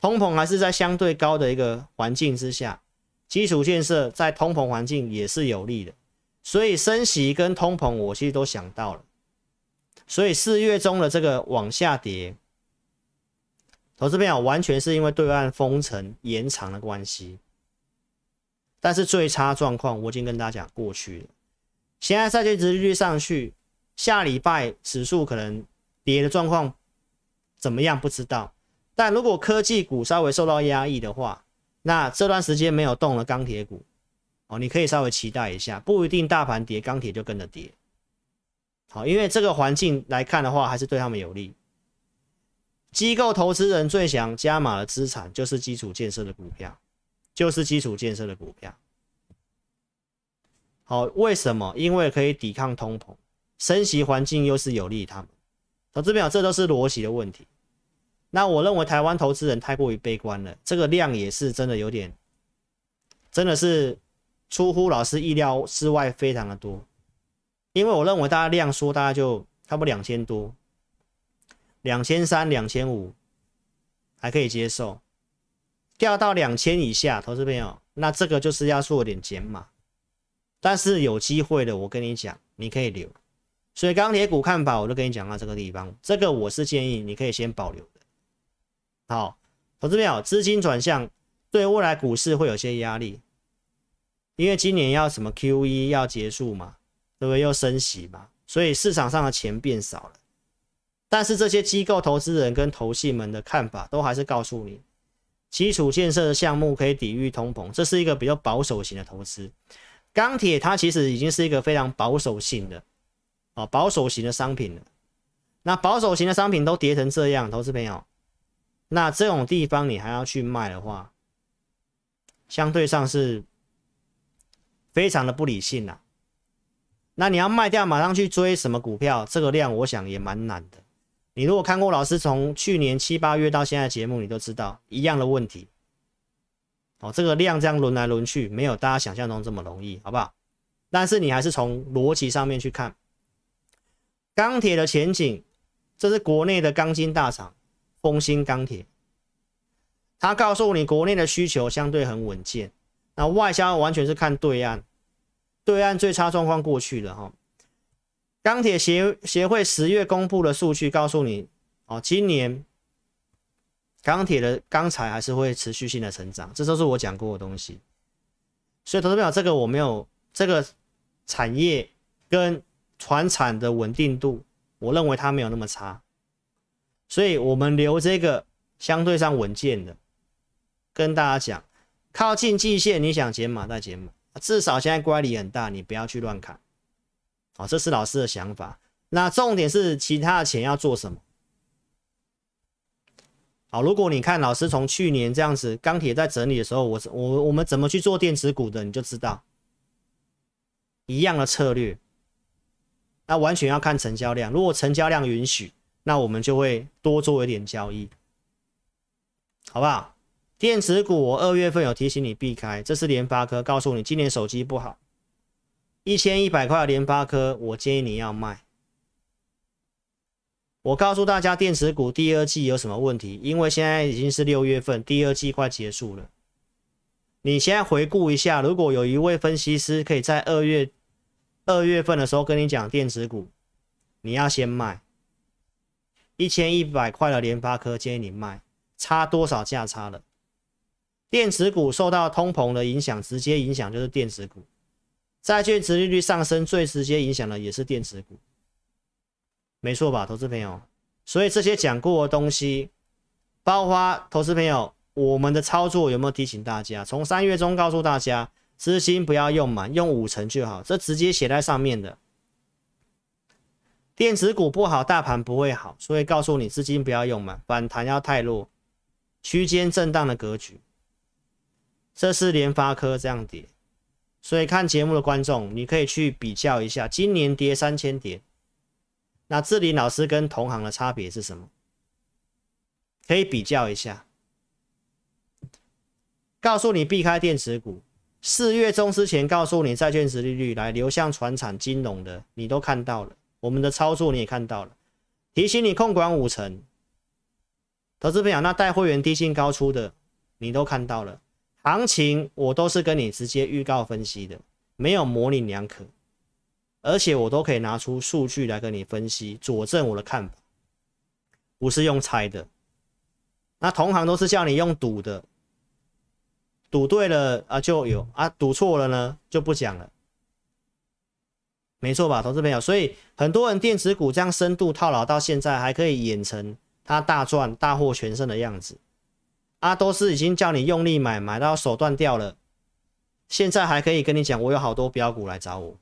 通膨还是在相对高的一个环境之下。基础建设在通膨环境也是有利的，所以升息跟通膨我其实都想到了，所以四月中的这个往下跌，投资朋友完全是因为对岸封城延长的关系。但是最差状况我已经跟大家讲过去了，现在债券值利率上去，下礼拜指数可能跌的状况怎么样不知道，但如果科技股稍微受到压抑的话。那这段时间没有动的钢铁股，哦，你可以稍微期待一下，不一定大盘跌，钢铁就跟着跌。好，因为这个环境来看的话，还是对他们有利。机构投资人最想加码的资产就是基础建设的股票，就是基础建设的股票。好，为什么？因为可以抵抗通膨，升级环境又是有利他们。投资边讲，这都是逻辑的问题。那我认为台湾投资人太过于悲观了，这个量也是真的有点，真的是出乎老师意料，之外非常的多，因为我认为大家量缩，大家就差不多两千多，两千三、两千五还可以接受，掉到两千以下，投资朋友，那这个就是要做点减码，但是有机会的，我跟你讲，你可以留。所以钢铁股看法，我都跟你讲到这个地方，这个我是建议你可以先保留。好，投资朋友，资金转向对未来股市会有些压力，因为今年要什么 QE 要结束嘛，对不对？又升息嘛，所以市场上的钱变少了。但是这些机构投资人跟投信们的看法都还是告诉你，基础建设的项目可以抵御通膨，这是一个比较保守型的投资。钢铁它其实已经是一个非常保守性的，哦，保守型的商品了。那保守型的商品都跌成这样，投资朋友。那这种地方你还要去卖的话，相对上是非常的不理性啊。那你要卖掉，马上去追什么股票？这个量我想也蛮难的。你如果看过老师从去年七八月到现在节目，你都知道一样的问题。哦，这个量这样轮来轮去，没有大家想象中这么容易，好不好？但是你还是从逻辑上面去看钢铁的前景，这是国内的钢筋大厂。空心钢铁，他告诉你国内的需求相对很稳健，那外销完全是看对岸，对岸最差状况过去了哈。钢铁协协会十月公布的数据告诉你，哦，今年钢铁的钢材还是会持续性的成长，这都是我讲过的东西。所以投资表这个我没有这个产业跟船产的稳定度，我认为它没有那么差。所以我们留这个相对上稳健的，跟大家讲，靠近季线，你想减码再减码，至少现在乖离很大，你不要去乱砍，啊，这是老师的想法。那重点是其他的钱要做什么？好，如果你看老师从去年这样子钢铁在整理的时候，我我我们怎么去做电池股的，你就知道一样的策略。那完全要看成交量，如果成交量允许。那我们就会多做一点交易，好不好？电池股我二月份有提醒你避开，这是联发科告诉你今年手机不好，一千一百块联发科，我建议你要卖。我告诉大家，电池股第二季有什么问题？因为现在已经是六月份，第二季快结束了。你现在回顾一下，如果有一位分析师可以在二月二月份的时候跟你讲电子股，你要先卖。一千一百块的联发科建议你卖，差多少价差了？电池股受到通膨的影响，直接影响就是电池股。债券殖利率上升，最直接影响的也是电池股。没错吧，投资朋友？所以这些讲过的东西，包括投资朋友，我们的操作有没有提醒大家？从三月中告诉大家，资金不要用满，用五成就好，这直接写在上面的。电子股不好，大盘不会好，所以告诉你资金不要用嘛。反弹要太弱，区间震荡的格局。这是联发科这样跌，所以看节目的观众，你可以去比较一下，今年跌三千点，那志林老师跟同行的差别是什么？可以比较一下，告诉你避开电子股。四月中之前，告诉你债券值利率来流向船厂、金融的，你都看到了。我们的操作你也看到了，提醒你控管五成。投资分享那带会员低进高出的，你都看到了。行情我都是跟你直接预告分析的，没有模棱两可，而且我都可以拿出数据来跟你分析佐证我的看法，不是用猜的。那同行都是叫你用赌的，赌对了啊就有啊，赌错了呢就不讲了。没错吧，投资朋友，所以很多人电子股这样深度套牢到现在，还可以演成他大赚、大获全胜的样子。阿都是已经叫你用力买，买到手断掉了，现在还可以跟你讲，我有好多标股来找我。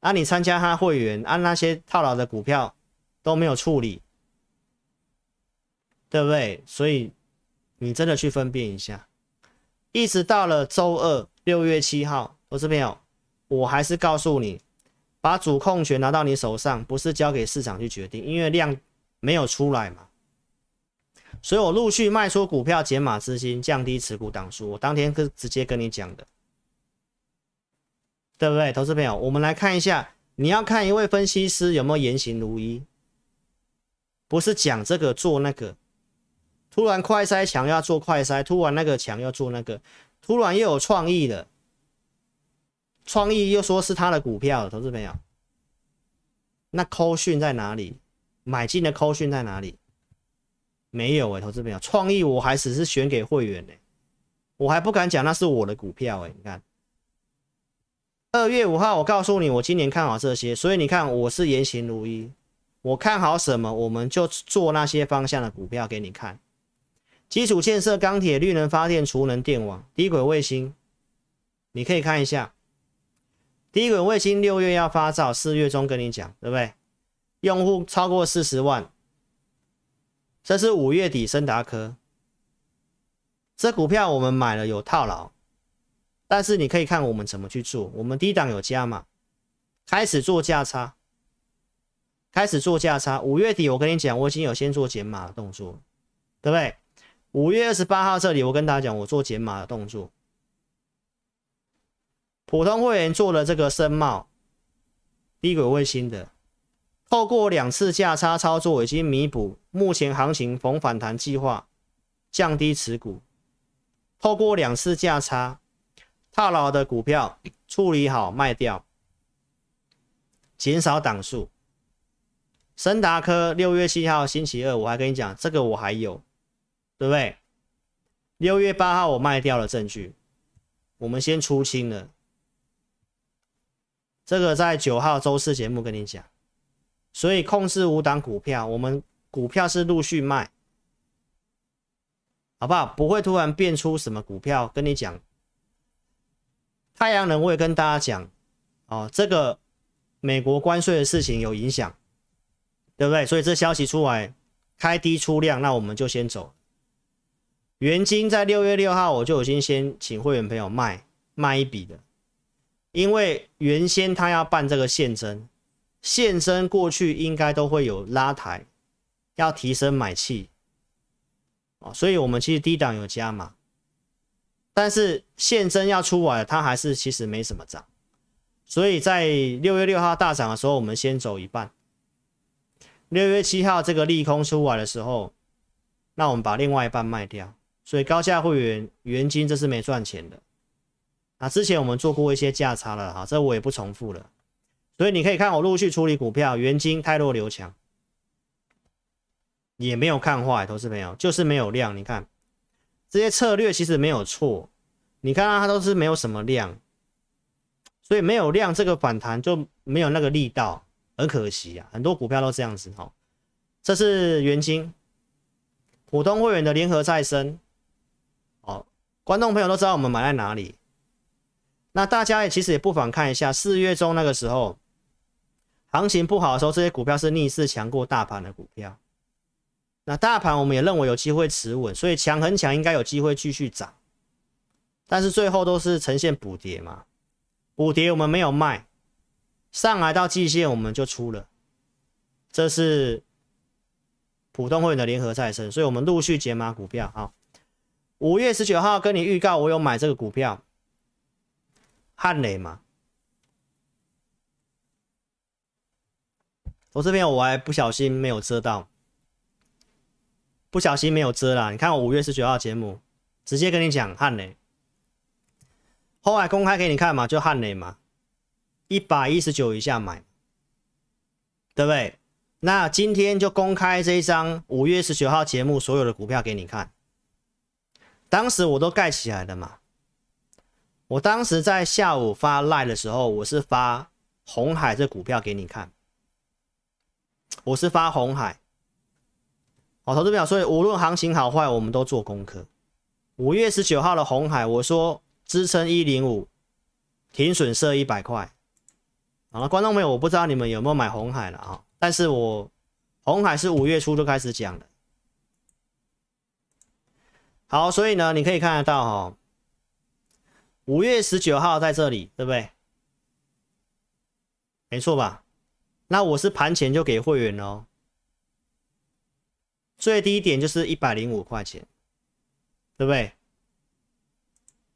啊，你参加他会员，按那些套牢的股票都没有处理，对不对？所以你真的去分辨一下。一直到了周二，六月七号，投资朋友，我还是告诉你。把主控权拿到你手上，不是交给市场去决定，因为量没有出来嘛。所以我陆续卖出股票，减码资金，降低持股档数。我当天是直接跟你讲的，对不对，投资朋友？我们来看一下，你要看一位分析师有没有言行如一，不是讲这个做那个，突然快塞墙要做快塞，突然那个墙要做那个，突然又有创意了。创意又说是他的股票，投资朋友，那扣讯在哪里？买进的扣讯在哪里？没有哎，投资朋友，创意我还只是选给会员呢，我还不敢讲那是我的股票哎。你看，二月五号我告诉你，我今年看好这些，所以你看我是言行如一，我看好什么，我们就做那些方向的股票给你看。基础建设、钢铁、绿能发电、储能电网、低轨卫星，你可以看一下。第一个卫星六月要发照，四月中跟你讲，对不对？用户超过四十万，这是五月底。森达科这股票我们买了有套牢，但是你可以看我们怎么去做。我们低档有加码，开始做价差，开始做价差。五月底我跟你讲，我已经有先做减码动作，对不对？五月二十八号这里，我跟大家讲，我做减码的动作。普通会员做了这个深茂低轨卫星的，透过两次价差操作已经弥补目前行情逢反弹计划降低持股，透过两次价差套牢的股票处理好卖掉，减少档数。森达科六月七号星期二，我还跟你讲这个我还有，对不对？六月八号我卖掉了证据，我们先出清了。这个在九号周四节目跟你讲，所以控制五档股票，我们股票是陆续卖，好不好？不会突然变出什么股票跟你讲。太阳能会跟大家讲，哦，这个美国关税的事情有影响，对不对？所以这消息出来，开低出量，那我们就先走。原金在六月六号我就已经先请会员朋友卖卖一笔的。因为原先他要办这个现增，现增过去应该都会有拉抬，要提升买气，哦，所以我们其实低档有加码，但是现增要出来，它还是其实没什么涨，所以在六月六号大涨的时候，我们先走一半。六月七号这个利空出来的时候，那我们把另外一半卖掉，所以高价会员原金这是没赚钱的。啊，之前我们做过一些价差了哈，这我也不重复了，所以你可以看我陆续处理股票，原金泰弱流强，也没有看坏，都是没有，就是没有量，你看这些策略其实没有错，你看啊它都是没有什么量，所以没有量这个反弹就没有那个力道，很可惜啊，很多股票都这样子哈，这是原金普通会员的联合再生，好，观众朋友都知道我们买在哪里。那大家也其实也不妨看一下四月中那个时候，行情不好的时候，这些股票是逆势强过大盘的股票。那大盘我们也认为有机会持稳，所以强很强应该有机会继续涨，但是最后都是呈现补跌嘛。补跌我们没有卖，上来到季线我们就出了，这是普通会员的联合再生，所以我们陆续解码股票。啊。五月十九号跟你预告，我有买这个股票。汉雷嘛，我这边我还不小心没有遮到，不小心没有遮啦。你看我五月十九号节目，直接跟你讲汉雷，后来公开给你看嘛，就汉雷嘛，一百一十九以下买，对不对？那今天就公开这一张五月十九号节目所有的股票给你看，当时我都盖起来的嘛。我当时在下午发赖的时候，我是发红海这股票给你看。我是发红海，好，投资表，所以无论行情好坏，我们都做功课。五月十九号的红海，我说支撑一零五，停损设一百块。好了，观众朋友，我不知道你们有没有买红海了啊？但是我红海是五月初就开始讲的。好，所以呢，你可以看得到哈。五月十九号在这里，对不对？没错吧？那我是盘前就给会员哦，最低点就是一百零五块钱，对不对？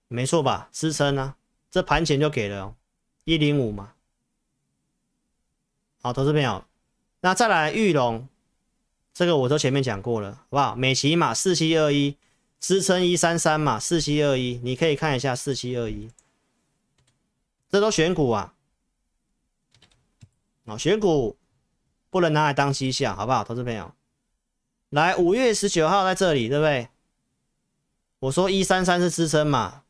没错吧？支撑呢？这盘前就给了，一零五嘛。好，投资朋友，那再来玉龙，这个我都前面讲过了，好不好？美琪马四七二一。支撑一三三嘛，四七二一，你可以看一下四七二一，这都选股啊，啊选股不能拿来当气效，好不好，投资朋友？来五月十九号在这里，对不对？我说一三三是支撑嘛，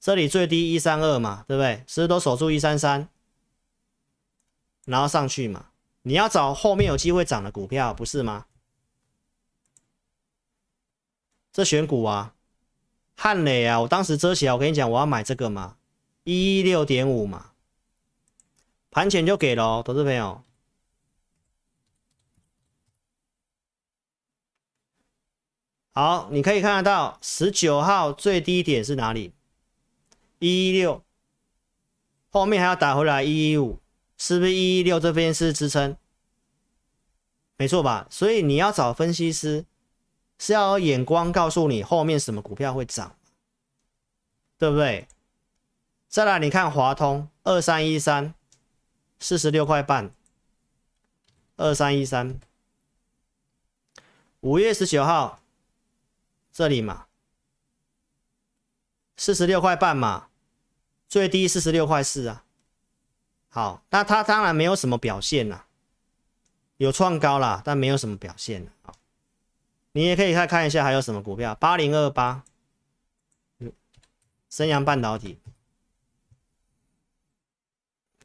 这里最低一三二嘛，对不对？是不是都守住一三三，然后上去嘛？你要找后面有机会涨的股票，不是吗？这选股啊，汉磊啊，我当时遮起来，我跟你讲，我要买这个嘛，一一六点五嘛，盘前就给了哦，投资朋友。好，你可以看得到，十九号最低点是哪里？一一六，后面还要打回来一一五，是不是一一六这边是支撑？没错吧？所以你要找分析师。是要眼光告诉你后面什么股票会涨，对不对？再来，你看华通二三一三，四十六块半，二三一三，五月十九号，这里嘛，四十六块半嘛，最低四十六块四啊。好，那它当然没有什么表现啦，有创高啦，但没有什么表现了。你也可以再看一下还有什么股票，八零二八，嗯，升阳半导体，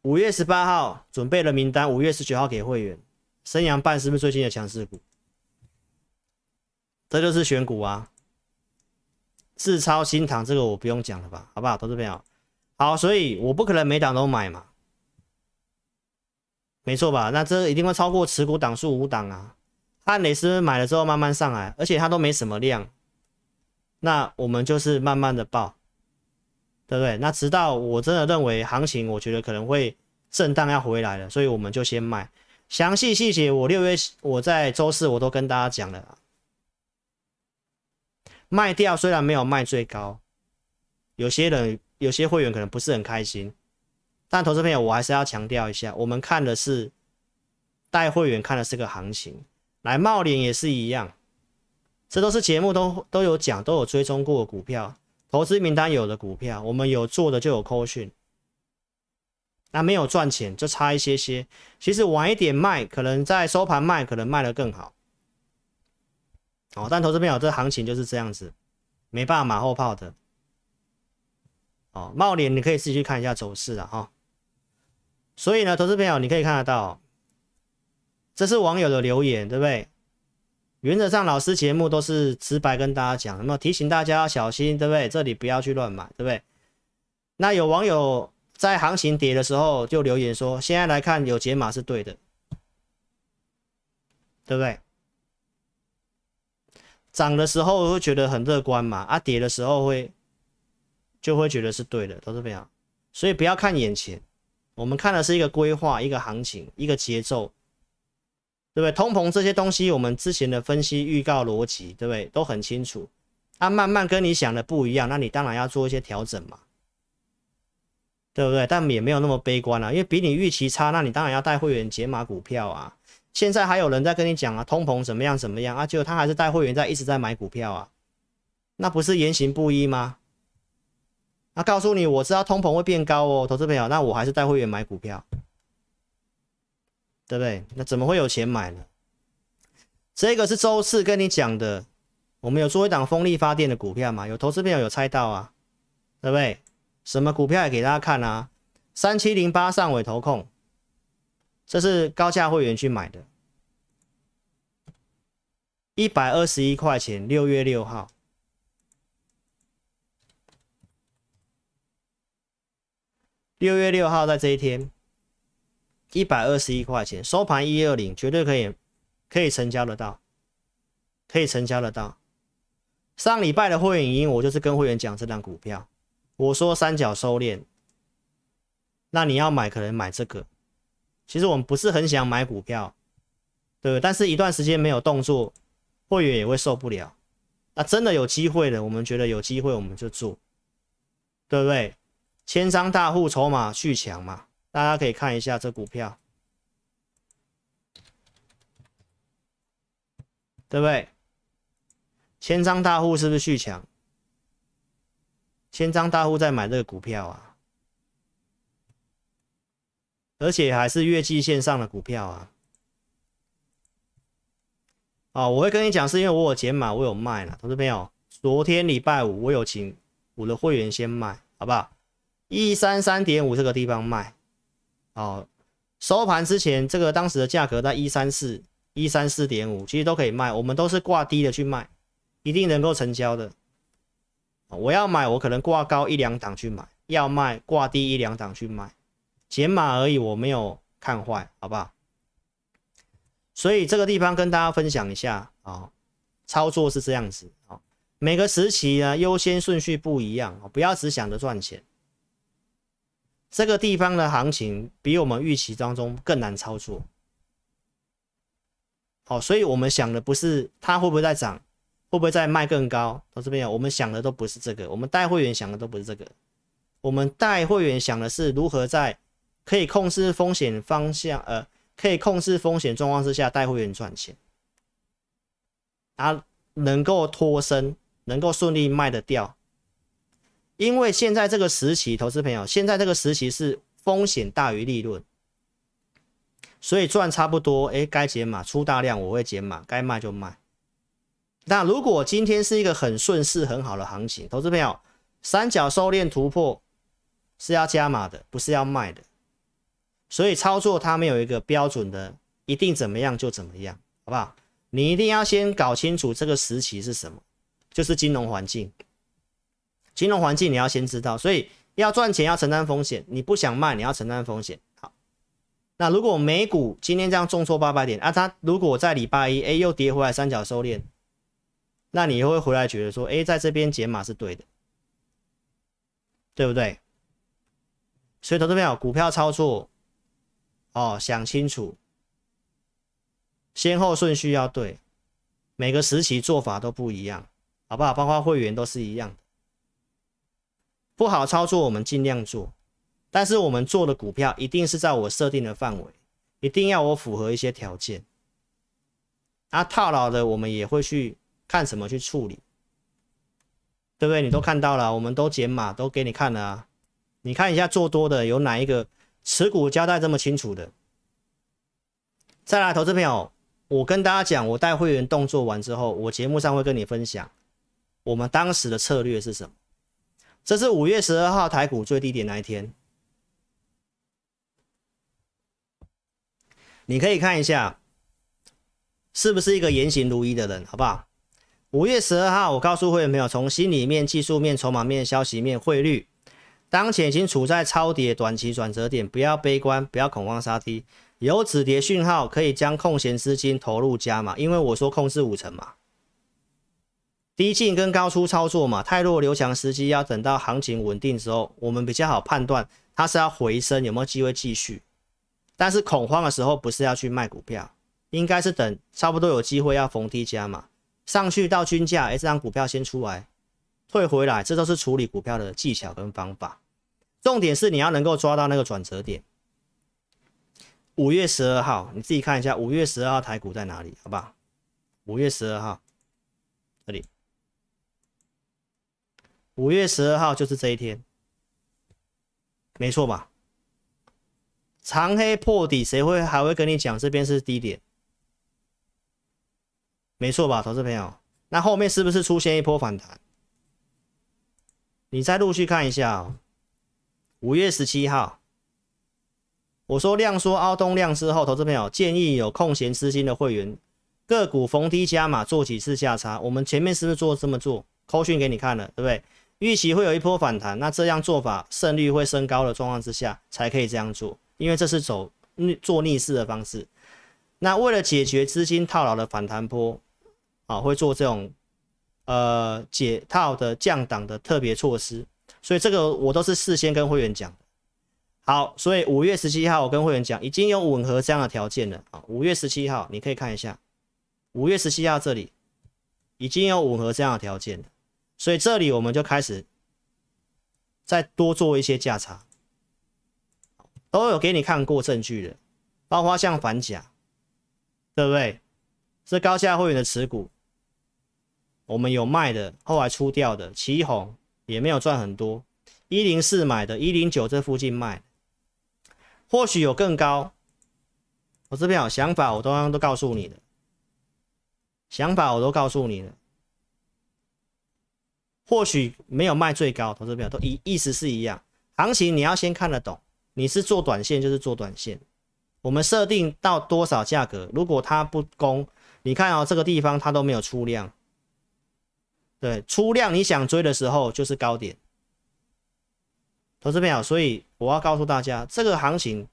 五月十八号准备了名单，五月十九号给会员。升阳半是不是最近的强势股？这就是选股啊。智超新塘这个我不用讲了吧，好不好，投资朋友？好，所以我不可能每档都买嘛，没错吧？那这一定会超过持股档数五档啊。安雷是买了之后慢慢上来，而且它都没什么量，那我们就是慢慢的报，对不对？那直到我真的认为行情，我觉得可能会震荡要回来了，所以我们就先卖。详细细节我六月我在周四我都跟大家讲了，卖掉虽然没有卖最高，有些人有些会员可能不是很开心，但投资朋友我还是要强调一下，我们看的是带会员看的是个行情。来茂林也是一样，这都是节目都都有讲，都有追踪过的股票，投资名单有的股票，我们有做的就有扣讯，那没有赚钱就差一些些。其实晚一点卖，可能在收盘卖，可能卖的更好。哦，但投资朋友，这行情就是这样子，没办法马后炮的。哦，茂林你可以自己去看一下走势了哈。所以呢，投资朋友你可以看得到。这是网友的留言，对不对？原则上，老师节目都是直白跟大家讲，那么提醒大家要小心，对不对？这里不要去乱买，对不对？那有网友在行情跌的时候就留言说：“现在来看有解码是对的，对不对？涨的时候会觉得很乐观嘛，啊，跌的时候会就会觉得是对的，都是这样，所以不要看眼前，我们看的是一个规划、一个行情、一个节奏。”对不对？通膨这些东西，我们之前的分析、预告逻辑，对不对？都很清楚。它慢慢跟你想的不一样，那你当然要做一些调整嘛，对不对？但也没有那么悲观了，因为比你预期差，那你当然要带会员解码股票啊。现在还有人在跟你讲啊，通膨怎么样怎么样啊，结果他还是带会员在一直在买股票啊，那不是言行不一吗？他告诉你，我知道通膨会变高哦，投资朋友，那我还是带会员买股票。对不对？那怎么会有钱买呢？这个是周四跟你讲的，我们有做一档风力发电的股票嘛？有投资朋友有猜到啊？对不对？什么股票也给大家看啊？三七零八上尾头控，这是高价会员去买的，一百二十一块钱，六月六号，六月六号在这一天。一百二十一块钱，收盘一二零，绝对可以，可以成交得到，可以成交得到。上礼拜的会员因我就是跟会员讲这张股票，我说三角收敛，那你要买可能买这个。其实我们不是很想买股票，对但是一段时间没有动作，会员也会受不了。那真的有机会的，我们觉得有机会我们就做，对不对？千张大户筹码去强嘛。大家可以看一下这股票，对不对？千张大户是不是续抢？千张大户在买这个股票啊，而且还是月季线上的股票啊。啊，我会跟你讲，是因为我有减码，我有卖了。同志们，朋友，昨天礼拜五我有请我的会员先卖，好不好？一三三点五这个地方卖。好，收盘之前，这个当时的价格在一三四、一三四点五，其实都可以卖。我们都是挂低的去卖，一定能够成交的。我要买，我可能挂高一两档去买；要卖，挂低一两档去卖，减码而已，我没有看坏，好不好？所以这个地方跟大家分享一下啊，操作是这样子啊，每个时期呢优先顺序不一样啊，不要只想着赚钱。这个地方的行情比我们预期当中更难操作，好，所以我们想的不是它会不会再涨，会不会再卖更高。到这边，我们想的都不是这个，我们带会员想的都不是这个，我们带会员想的是如何在可以控制风险方向，呃，可以控制风险状况之下带会员赚钱，啊，能够脱身，能够顺利卖得掉。因为现在这个时期，投资朋友，现在这个时期是风险大于利润，所以赚差不多，哎，该减码出大量我会减码，该卖就卖。那如果今天是一个很顺势很好的行情，投资朋友，三角收敛突破是要加码的，不是要卖的。所以操作它没有一个标准的，一定怎么样就怎么样，好不好？你一定要先搞清楚这个时期是什么，就是金融环境。金融环境你要先知道，所以要赚钱要承担风险，你不想卖，你要承担风险。好，那如果美股今天这样重挫八百点啊，它如果在礼拜一哎又跌回来三角收敛，那你又会回来觉得说哎在这边解码是对的，对不对？所以投资朋友股票操作哦想清楚，先后顺序要对，每个时期做法都不一样，好不好？包括会员都是一样的。不好操作，我们尽量做，但是我们做的股票一定是在我设定的范围，一定要我符合一些条件。啊，套牢的我们也会去看什么去处理，对不对？你都看到了，我们都解码都给你看了啊，你看一下做多的有哪一个持股交代这么清楚的。再来，投资朋友，我跟大家讲，我带会员动作完之后，我节目上会跟你分享我们当时的策略是什么。这是五月十二号台股最低点那一天，你可以看一下，是不是一个言行如一的人，好不好？五月十二号，我告诉会员朋友，从心里面、技术面、筹码面、消息面、汇率，当前已经处在超跌短期转折点，不要悲观，不要恐慌杀低，有止跌讯号，可以将空闲资金投入加码，因为我说控制五成嘛。低进跟高出操作嘛，太弱留强时机要等到行情稳定之后，我们比较好判断它是要回升有没有机会继续。但是恐慌的时候不是要去卖股票，应该是等差不多有机会要逢低加嘛，上去到均价，这张股票先出来退回来，这都是处理股票的技巧跟方法。重点是你要能够抓到那个转折点。五月十二号，你自己看一下五月十二号台股在哪里，好不好？五月十二号。五月十二号就是这一天，没错吧？长黑破底，谁会还会跟你讲这边是低点？没错吧，投资朋友？那后面是不是出现一波反弹？你再陆续看一下哦。五月十七号，我说亮说凹东亮之后，投资朋友建议有空闲资金的会员个股逢低加码做几次价差。我们前面是不是做这么做？扣讯给你看了，对不对？预期会有一波反弹，那这样做法胜率会升高的状况之下才可以这样做，因为这是走逆做逆势的方式。那为了解决资金套牢的反弹波，啊，会做这种呃解套的降档的特别措施，所以这个我都是事先跟会员讲好，所以五月十七号我跟会员讲已经有吻合这样的条件了啊。五月十七号你可以看一下，五月十七号这里已经有吻合这样的条件了。所以这里我们就开始再多做一些价差，都有给你看过证据的，包括像反甲，对不对？是高价会员的持股，我们有卖的，后来出掉的，起红也没有赚很多，一零四买的，一零九这附近卖，或许有更高。我这边有想法我刚刚都告诉你了，想法我都告诉你了。或许没有卖最高，投资朋友都意意思是一样。行情你要先看得懂，你是做短线就是做短线。我们设定到多少价格，如果它不攻，你看哦，这个地方它都没有出量。对，出量你想追的时候就是高点，投资朋友。所以我要告诉大家，这个行情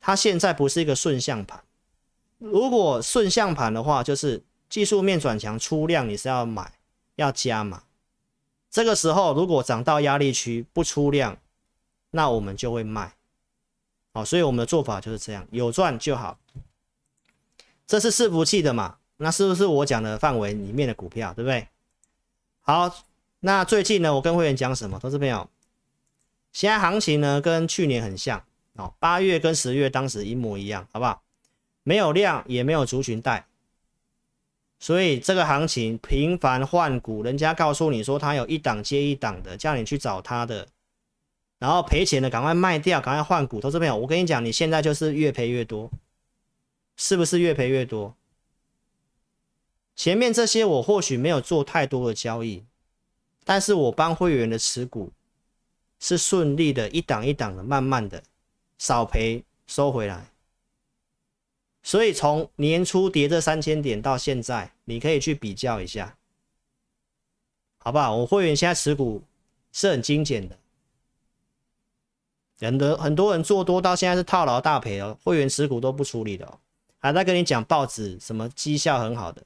它现在不是一个顺向盘。如果顺向盘的话，就是技术面转强出量，你是要买要加码。这个时候如果涨到压力区不出量，那我们就会卖。好，所以我们的做法就是这样，有赚就好。这是伺服器的嘛？那是不是我讲的范围里面的股票，对不对？好，那最近呢，我跟会员讲什么？同资朋友，现在行情呢跟去年很像。哦，八月跟十月当时一模一样，好不好？没有量，也没有族群带。所以这个行情频繁换股，人家告诉你说他有一档接一档的，叫你去找他的，然后赔钱的赶快卖掉，赶快换股。投资者朋友，我跟你讲，你现在就是越赔越多，是不是越赔越多？前面这些我或许没有做太多的交易，但是我帮会员的持股是顺利的，一档一档的，慢慢的少赔收回来。所以从年初跌这三千点到现在，你可以去比较一下，好不好？我会员现在持股是很精简的，很多很多人做多到现在是套牢大赔哦，会员持股都不处理的哦，还在跟你讲报纸什么绩效很好的。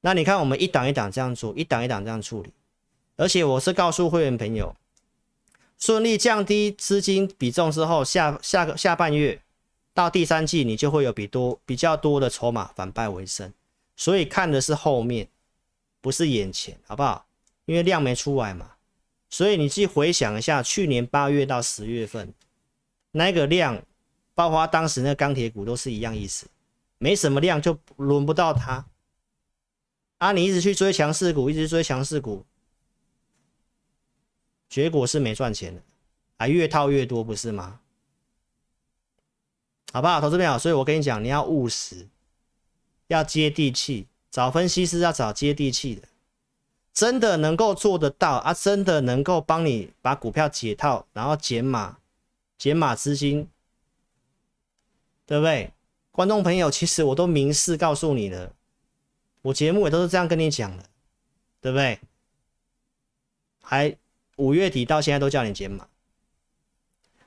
那你看我们一档一档这样做，一档一档这样处理，而且我是告诉会员朋友，顺利降低资金比重之后，下下个下半月。到第三季，你就会有比多比较多的筹码反败为胜，所以看的是后面，不是眼前，好不好？因为量没出来嘛，所以你去回想一下，去年八月到十月份，那个量，包括当时那钢铁股都是一样意思，没什么量就轮不到它，啊，你一直去追强势股，一直追强势股，结果是没赚钱的，还越套越多，不是吗？好不好？投资朋友，所以我跟你讲，你要务实，要接地气，找分析师要找接地气的，真的能够做得到啊，真的能够帮你把股票解套，然后减码，减码资金，对不对？观众朋友，其实我都明示告诉你了，我节目也都是这样跟你讲的，对不对？还五月底到现在都叫你减码。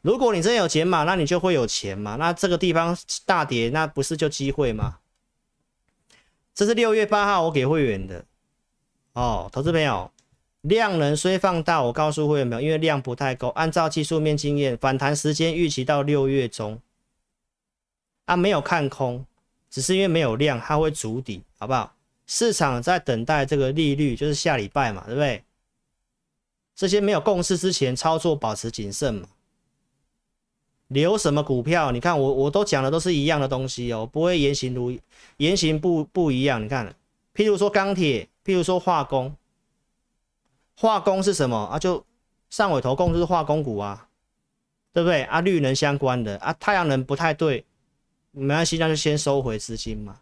如果你真有钱嘛，那你就会有钱嘛。那这个地方大跌，那不是就机会吗？这是六月八号我给会员的哦，投资朋友，量能虽放大，我告诉会员朋友，因为量不太够。按照技术面经验，反弹时间预期到六月中。啊，没有看空，只是因为没有量，它会筑底，好不好？市场在等待这个利率，就是下礼拜嘛，对不对？这些没有共识之前，操作保持谨慎嘛。留什么股票？你看我我都讲的都是一样的东西哦，不会言行如言行不不一样。你看，譬如说钢铁，譬如说化工，化工是什么啊？就汕尾投工就是化工股啊，对不对？啊，绿能相关的啊，太阳能不太对，没关系，那就先收回资金嘛。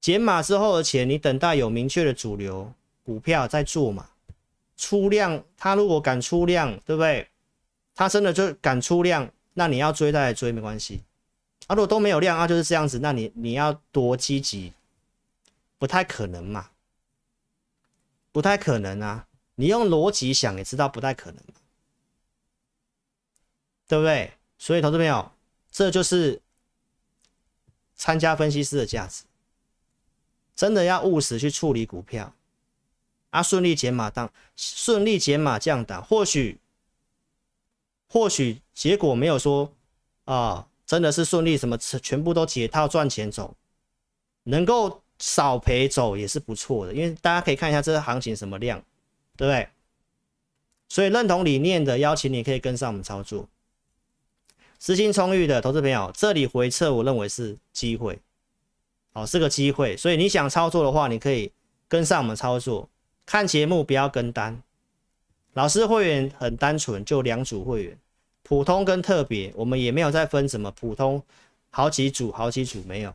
减码之后，的钱，你等待有明确的主流股票在做嘛，出量，他如果敢出量，对不对？他真的就敢出量。那你要追再来追没关系，啊，如果都没有量啊就是这样子，那你你要多积极，不太可能嘛，不太可能啊，你用逻辑想也知道不太可能对不对？所以，投资朋友，这就是参加分析师的价值，真的要务实去处理股票，啊，顺利减码当顺利减码降档，或许。或许结果没有说，啊，真的是顺利什么全全部都解套赚钱走，能够少赔走也是不错的。因为大家可以看一下这个行情什么量，对不对？所以认同理念的邀请你可以跟上我们操作，资金充裕的投资朋友，这里回撤我认为是机会，好是个机会。所以你想操作的话，你可以跟上我们操作，看节目不要跟单。老师会员很单纯，就两组会员，普通跟特别，我们也没有再分什么普通，好几组，好几组没有。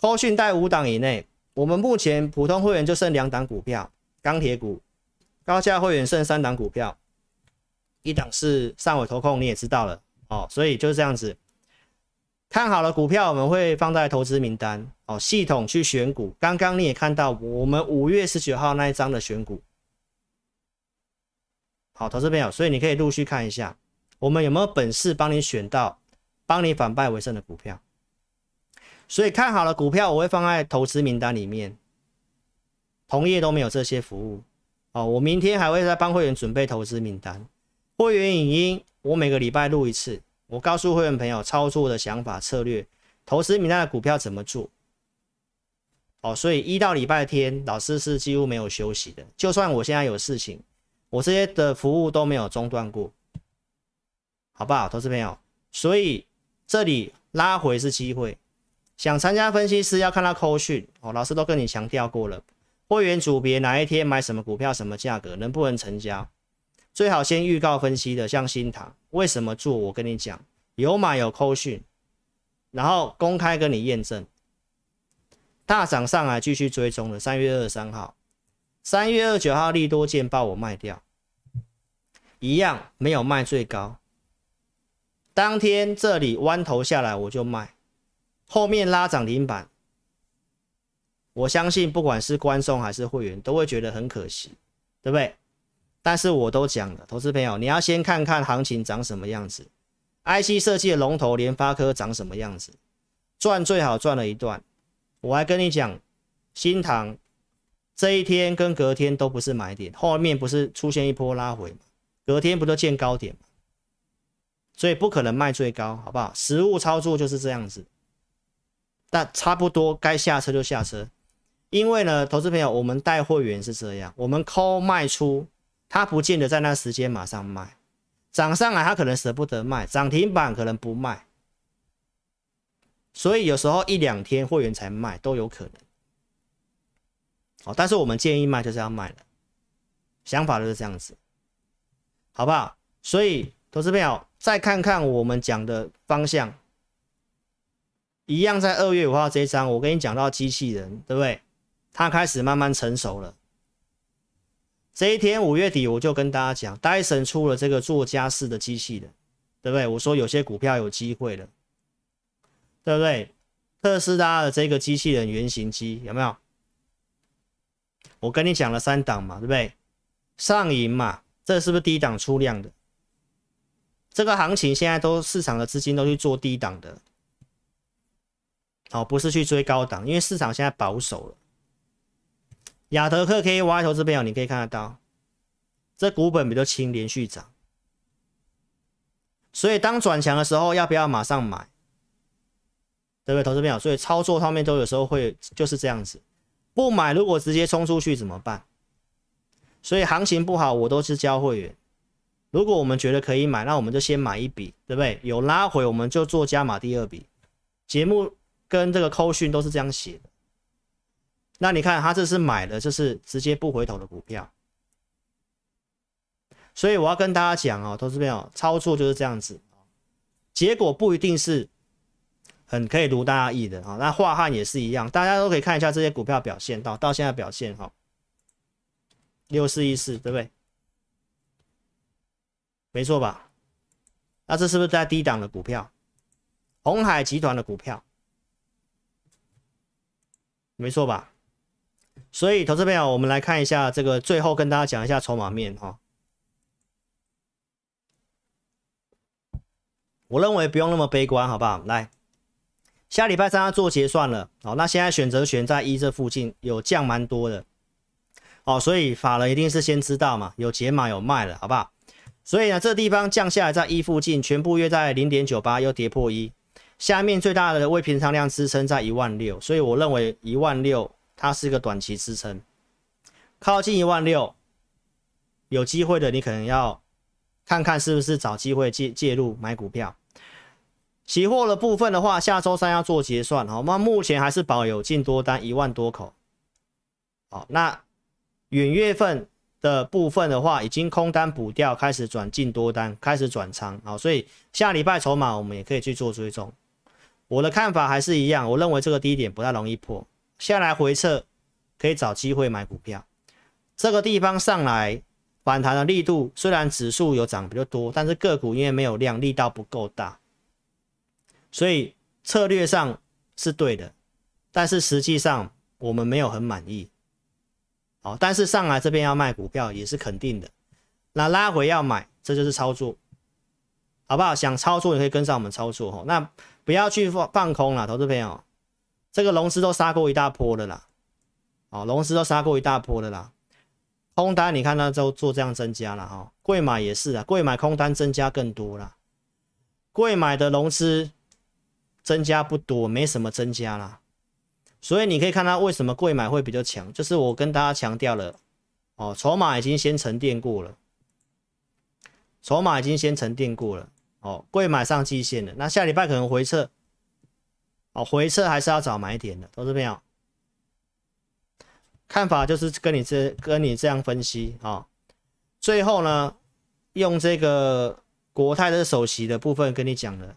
扣讯带五档以内，我们目前普通会员就剩两档股票，钢铁股；高价会员剩三档股票，一档是汕尾投控，你也知道了哦。所以就是这样子，看好了股票我们会放在投资名单哦，系统去选股。刚刚你也看到我们五月十九号那一张的选股。好，投资朋友，所以你可以陆续看一下，我们有没有本事帮你选到，帮你反败为胜的股票。所以看好了股票，我会放在投资名单里面。同业都没有这些服务。哦，我明天还会再帮会员准备投资名单。会员影音，我每个礼拜录一次，我告诉会员朋友操作的想法、策略、投资名单的股票怎么做。哦，所以一到礼拜天，老师是几乎没有休息的。就算我现在有事情。我这些的服务都没有中断过，好不好，投资朋友？所以这里拉回是机会。想参加分析师，要看到扣讯哦，老师都跟你强调过了。会员组别哪一天买什么股票，什么价格，能不能成交？最好先预告分析的，像新塘为什么做，我跟你讲，有买有扣讯，然后公开跟你验证。大涨上来继续追踪了，三月二十三号。三月二九号利多见，把我卖掉，一样没有卖最高。当天这里弯头下来我就卖，后面拉涨停板，我相信不管是观众还是会员都会觉得很可惜，对不对？但是我都讲了，投资朋友你要先看看行情长什么样子，IC 设计的龙头联发科长什么样子，赚最好赚了一段。我还跟你讲，新塘这一天跟隔天都不是买点，后面不是出现一波拉回隔天不就见高点所以不可能卖最高，好不好？实物操作就是这样子，但差不多该下车就下车。因为呢，投资朋友，我们带会员是这样，我们抠卖出，他不见得在那时间马上卖，涨上来他可能舍不得卖，涨停板可能不卖，所以有时候一两天会员才卖都有可能。好，但是我们建议卖就是要卖了，想法就是这样子，好不好？所以，投资朋友再看看我们讲的方向，一样在二月五号这一张，我跟你讲到机器人，对不对？它开始慢慢成熟了。这一天五月底，我就跟大家讲，戴森出了这个做家事的机器人，对不对？我说有些股票有机会了，对不对？特斯拉的这个机器人原型机有没有？我跟你讲了三档嘛，对不对？上影嘛，这是不是低档出量的？这个行情现在都市场的资金都去做低档的，好，不是去追高档，因为市场现在保守了。亚德克 K Y 头这边啊，你可以看得到，这股本比较轻，连续涨，所以当转强的时候，要不要马上买？对不对，投资朋友？所以操作上面都有时候会就是这样子。不买，如果直接冲出去怎么办？所以行情不好，我都是教会员。如果我们觉得可以买，那我们就先买一笔，对不对？有拉回，我们就做加码第二笔。节目跟这个扣讯都是这样写的。那你看他这是买的，就是直接不回头的股票。所以我要跟大家讲哦，投资朋友，操作就是这样子，结果不一定是。很可以读大家意的啊，那华汉也是一样，大家都可以看一下这些股票表现到到现在表现哈，六四一四对不对？没错吧？那这是不是在低档的股票？红海集团的股票没错吧？所以投资朋友，我们来看一下这个，最后跟大家讲一下筹码面哈。我认为不用那么悲观，好不好？来。下礼拜三要做结算了，好，那现在选择权在一这附近有降蛮多的，哦，所以法人一定是先知道嘛，有解码有卖了，好不好？所以呢，这地方降下来在一附近，全部约在零点九八，又跌破一，下面最大的未平仓量支撑在一万六，所以我认为一万六它是一个短期支撑，靠近一万六，有机会的你可能要看看是不是找机会介介入买股票。期货的部分的话，下周三要做结算，好，那目前还是保有进多单一万多口，好，那远月份的部分的话，已经空单补掉，开始转进多单，开始转仓，好，所以下礼拜筹码我们也可以去做追踪。我的看法还是一样，我认为这个低点不太容易破，下来回撤可以找机会买股票。这个地方上来反弹的力度虽然指数有涨比较多，但是个股因为没有量，力道不够大。所以策略上是对的，但是实际上我们没有很满意。哦，但是上来这边要卖股票也是肯定的，那拉回要买，这就是操作，好不好？想操作也可以跟上我们操作哈。那不要去放放空了，投资朋友，这个龙资都杀过一大波的啦，哦，龙资都杀过一大波的啦。空单你看它都做这样增加了哈，贵买也是啊，贵买空单增加更多了，贵买的龙资。增加不多，没什么增加啦。所以你可以看它为什么贵买会比较强，就是我跟大家强调了，哦，筹码已经先沉淀过了，筹码已经先沉淀过了，哦，贵买上季线了，那下礼拜可能回撤，哦，回撤还是要找买点的，投资朋友，看法就是跟你这跟你这样分析啊，最后呢，用这个国泰的首席的部分跟你讲了。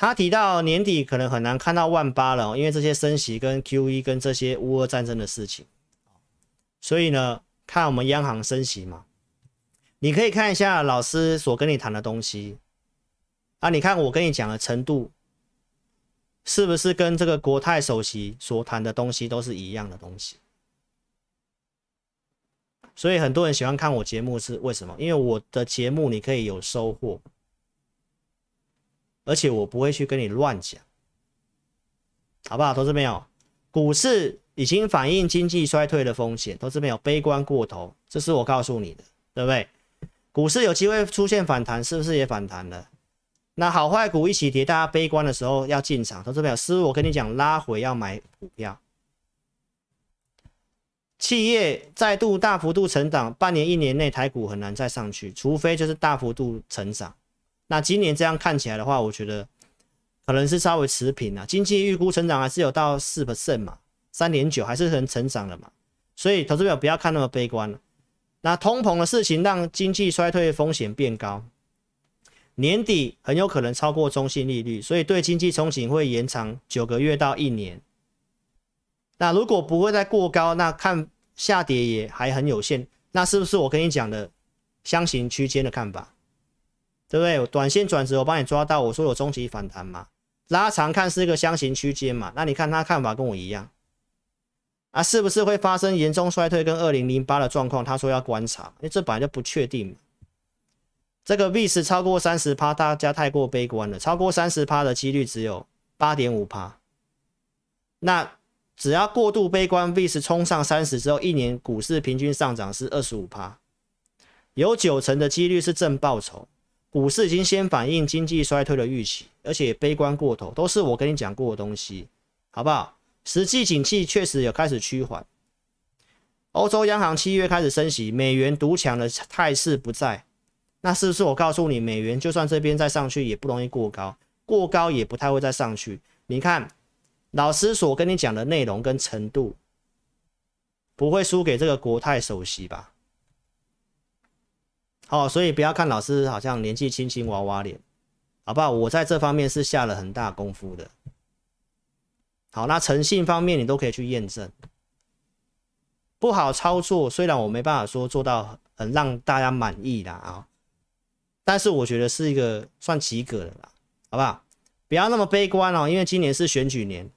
他提到年底可能很难看到万八了，因为这些升息跟 QE 跟这些乌俄战争的事情，所以呢，看我们央行升息嘛，你可以看一下老师所跟你谈的东西啊，你看我跟你讲的程度，是不是跟这个国泰首席所谈的东西都是一样的东西？所以很多人喜欢看我节目是为什么？因为我的节目你可以有收获。而且我不会去跟你乱讲，好不好？同志们，有股市已经反映经济衰退的风险，同志们有悲观过头，这是我告诉你的，对不对？股市有机会出现反弹，是不是也反弹了？那好坏股一起跌，大家悲观的时候要进场。同志们，师傅我跟你讲，拉回要买股票，企业再度大幅度成长，半年、一年内台股很难再上去，除非就是大幅度成长。那今年这样看起来的话，我觉得可能是稍微持平了。经济预估成长还是有到四 percent 嘛，三点九还是能成长的嘛。所以投资者不要看那么悲观了。那通膨的事情让经济衰退风险变高，年底很有可能超过中性利率，所以对经济憧憬会延长九个月到一年。那如果不会再过高，那看下跌也还很有限。那是不是我跟你讲的箱型区间的看法？对不对？短线转折我帮你抓到，我说有中期反弹嘛，拉长看是一个箱型区间嘛。那你看他看法跟我一样，啊，是不是会发生严重衰退跟二零零八的状况？他说要观察，因为这本来就不确定。这个 v i x 超过三十趴，大家太过悲观了。超过三十趴的几率只有八点五趴。那只要过度悲观 v i x 冲上三十之后，一年股市平均上涨是二十五趴，有九成的几率是正报酬。股市已经先反映经济衰退的预期，而且悲观过头，都是我跟你讲过的东西，好不好？实际景气确实有开始趋缓，欧洲央行七月开始升息，美元独强的态势不在，那是不是我告诉你，美元就算这边再上去，也不容易过高，过高也不太会再上去？你看，老师所跟你讲的内容跟程度，不会输给这个国泰首席吧？好，所以不要看老师好像年纪轻轻娃娃脸，好不好？我在这方面是下了很大功夫的。好，那诚信方面你都可以去验证。不好操作，虽然我没办法说做到很让大家满意的啊，但是我觉得是一个算及格的啦，好不好？不要那么悲观哦，因为今年是选举年，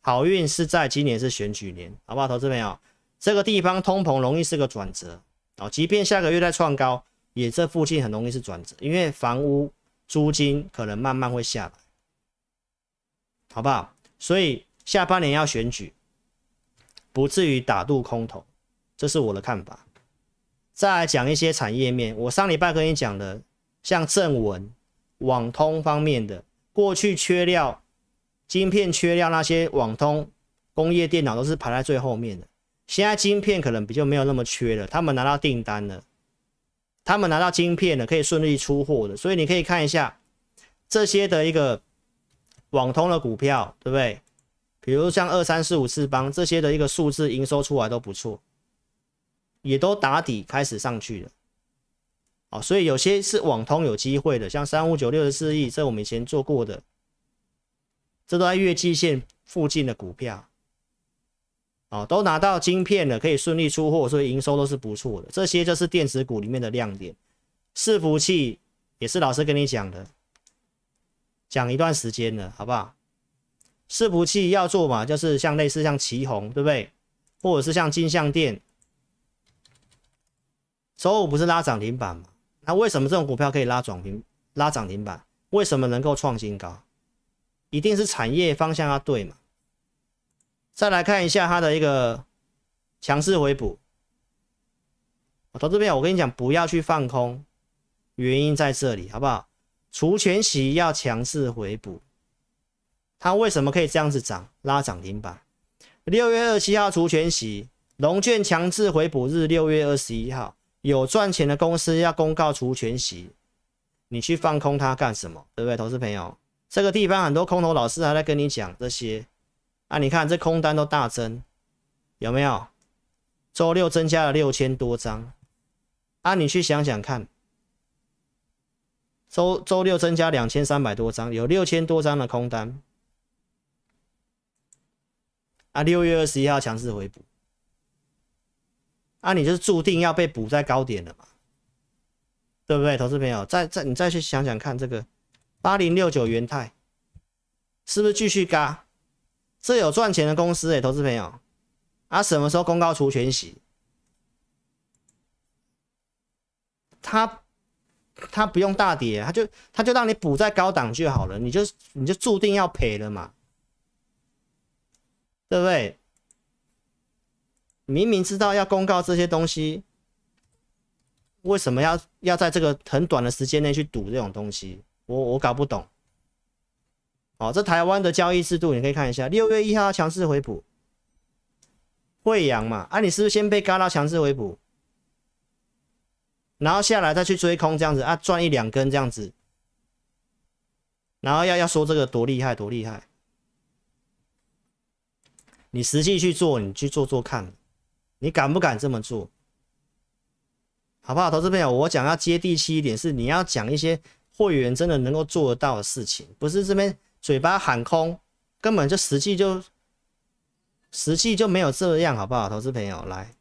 好运是在今年是选举年，好不好？投资朋友，这个地方通膨容易是个转折啊，即便下个月再创高。也这附近很容易是转折，因为房屋租金可能慢慢会下来，好不好？所以下半年要选举，不至于打度空头，这是我的看法。再来讲一些产业面，我上礼拜跟你讲的，像正文、网通方面的，过去缺料、晶片缺料那些网通、工业电脑都是排在最后面的。现在晶片可能比较没有那么缺了，他们拿到订单了。他们拿到晶片的，可以顺利出货的，所以你可以看一下这些的一个网通的股票，对不对？比如像二三四五、四邦这些的一个数字营收出来都不错，也都打底开始上去了，哦，所以有些是网通有机会的，像三五九六十四亿，这我们以前做过的，这都在月季线附近的股票。哦，都拿到晶片了，可以顺利出货，所以营收都是不错的。这些就是电子股里面的亮点。伺服器也是老师跟你讲的，讲一段时间了，好不好？伺服器要做嘛，就是像类似像旗宏，对不对？或者是像金相电，周五不是拉涨停板嘛？那为什么这种股票可以拉涨停？拉涨停板，为什么能够创新高？一定是产业方向要对嘛？再来看一下它的一个强势回补，我投资朋友，我跟你讲，不要去放空，原因在这里，好不好？除权息要强势回补，它为什么可以这样子涨，拉涨停板？六月二十七号除权息，龙卷强制回补日，六月二十一号有赚钱的公司要公告除权息，你去放空它干什么？对不对，投资朋友？这个地方很多空头老师还在跟你讲这些。啊！你看这空单都大增，有没有？周六增加了六千多张，啊，你去想想看，周周六增加两千三百多张，有六千多张的空单，啊，六月二十一号强势回补，啊，你就是注定要被补在高点了嘛，对不对，投资朋友？再再你再去想想看，这个八零六九元泰，是不是继续嘎？这有赚钱的公司欸，投资朋友，啊，什么时候公告出全息？他他不用大跌，他就他就让你补在高档就好了，你就你就注定要赔了嘛，对不对？明明知道要公告这些东西，为什么要要在这个很短的时间内去赌这种东西？我我搞不懂。好，这台湾的交易制度，你可以看一下。六月一号强势回补，惠阳嘛？啊，你是不是先被嘎到强势回补，然后下来再去追空这样子啊？赚一两根这样子，然后要要说这个多厉害多厉害，你实际去做，你去做做看，你敢不敢这么做？好不好，投资朋友，我讲要接地气一点，是你要讲一些会员真的能够做得到的事情，不是这边。嘴巴喊空，根本就实际就实际就没有这样，好不好？投资朋友，来，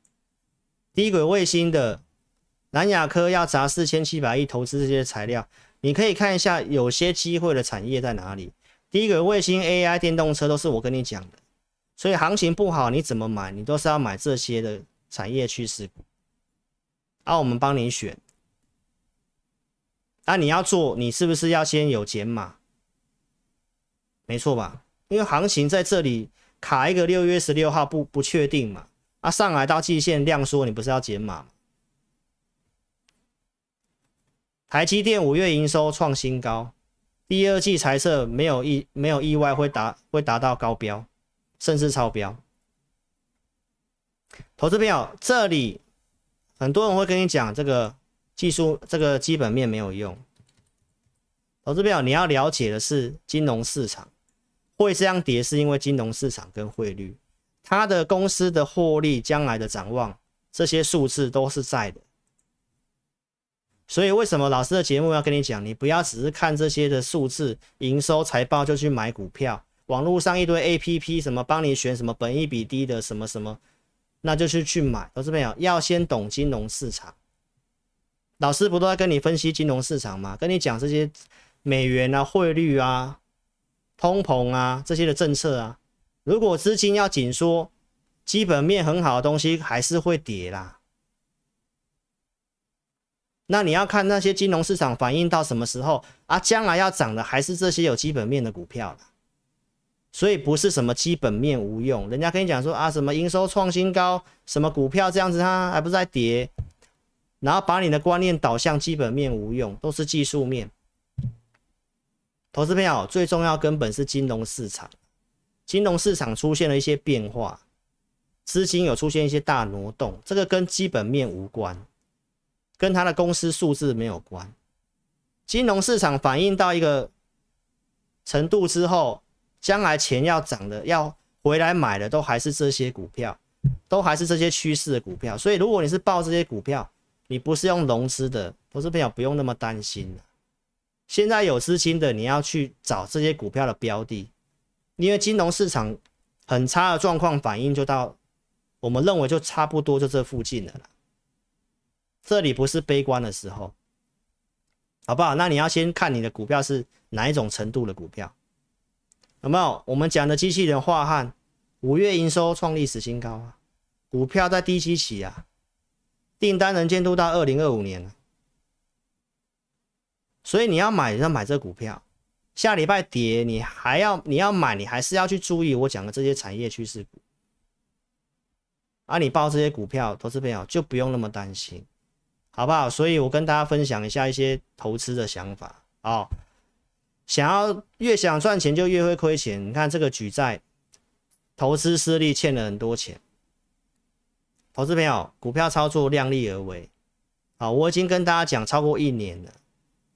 低轨卫星的南雅科要砸四千七百亿投资这些材料，你可以看一下有些机会的产业在哪里。低轨卫星、AI、电动车都是我跟你讲的，所以行情不好，你怎么买，你都是要买这些的产业趋势股。啊，我们帮你选。那你要做，你是不是要先有减码？没错吧？因为行情在这里卡一个六月十六号不不确定嘛。啊，上来到季线量缩，你不是要减码吗？台积电五月营收创新高，第二季财测没有意没有意外会达会达到高标，甚至超标。投资朋友，这里很多人会跟你讲这个技术，这个基本面没有用。投资朋友，你要了解的是金融市场。会这样跌，是因为金融市场跟汇率，它的公司的获利、将来的展望，这些数字都是在的。所以为什么老师的节目要跟你讲，你不要只是看这些的数字、营收财报就去买股票？网络上一堆 A P P 什么帮你选什么本益比低的什么什么，那就去去买。老师没有，要先懂金融市场。老师不都在跟你分析金融市场吗？跟你讲这些美元啊、汇率啊。通膨啊，这些的政策啊，如果资金要紧缩，基本面很好的东西还是会跌啦。那你要看那些金融市场反应到什么时候啊？将来要涨的还是这些有基本面的股票所以不是什么基本面无用，人家跟你讲说啊，什么营收创新高，什么股票这样子它还不是在跌？然后把你的观念导向基本面无用，都是技术面。投资票最重要根本是金融市场，金融市场出现了一些变化，资金有出现一些大挪动，这个跟基本面无关，跟他的公司数字没有关。金融市场反映到一个程度之后，将来钱要涨的要回来买的都还是这些股票，都还是这些趋势的股票。所以如果你是报这些股票，你不是用融资的，投资票不用那么担心。现在有资金的，你要去找这些股票的标的，因为金融市场很差的状况反应就到我们认为就差不多就这附近的了。这里不是悲观的时候，好不好？那你要先看你的股票是哪一种程度的股票，有没有？我们讲的机器人化汉五月营收创历史新高啊，股票在低周期啊，订单能监督到二零二五年了。所以你要买，要买这股票，下礼拜跌，你还要你要买，你还是要去注意我讲的这些产业趋势股。啊，你报这些股票，投资朋友就不用那么担心，好不好？所以，我跟大家分享一下一些投资的想法哦。想要越想赚钱就越会亏钱，你看这个举债投资失利，欠了很多钱。投资朋友，股票操作量力而为。啊，我已经跟大家讲超过一年了。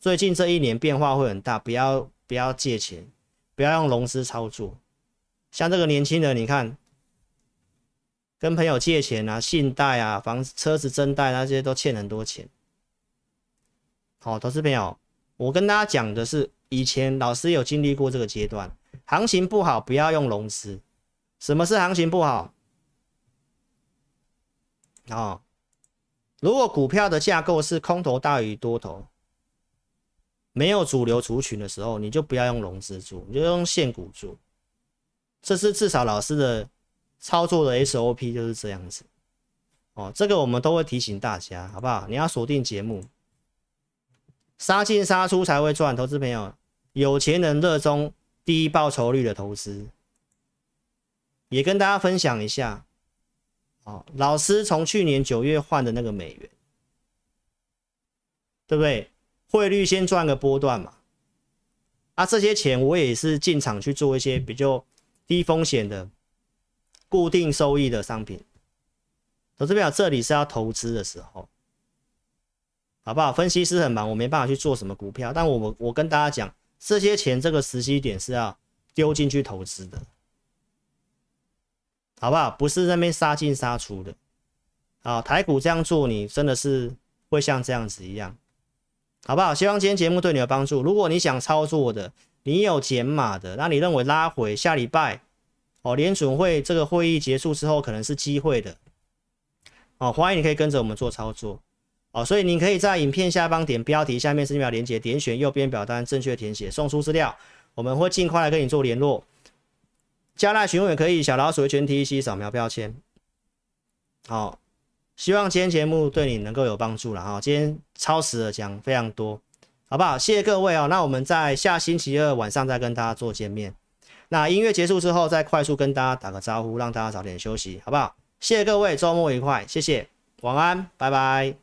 最近这一年变化会很大，不要不要借钱，不要用融资操作。像这个年轻人，你看，跟朋友借钱啊、信贷啊、房子、车子真贷那些都欠很多钱。好，投资朋友，我跟大家讲的是，以前老师有经历过这个阶段，行情不好，不要用融资。什么是行情不好？哦，如果股票的架构是空头大于多头。没有主流族群的时候，你就不要用融资做，你就用现股做。这是至少老师的操作的 SOP 就是这样子。哦，这个我们都会提醒大家，好不好？你要锁定节目，杀进杀出才会赚。投资朋友，有钱人热衷低报酬率的投资，也跟大家分享一下。哦，老师从去年九月换的那个美元，对不对？汇率先赚个波段嘛，啊，这些钱我也是进场去做一些比较低风险的固定收益的商品。投资表这里是要投资的时候，好不好？分析师很忙，我没办法去做什么股票，但我我跟大家讲，这些钱这个时机点是要丢进去投资的，好不好？不是那边杀进杀出的，啊，台股这样做，你真的是会像这样子一样。好不好？希望今天节目对你有帮助。如果你想操作的，你有减码的，那你认为拉回下礼拜，哦，联准会这个会议结束之后可能是机会的，哦，欢迎你可以跟着我们做操作，哦，所以你可以在影片下方点标题下面是一秒连接，点选右边表单，正确填写送出资料，我们会尽快来跟你做联络。加纳询问也可以小老鼠全 T C 扫描标签，好。希望今天节目对你能够有帮助了哈，今天超时了讲非常多，好不好？谢谢各位啊，那我们在下星期二晚上再跟大家做见面。那音乐结束之后，再快速跟大家打个招呼，让大家早点休息，好不好？谢谢各位，周末愉快，谢谢，晚安，拜拜。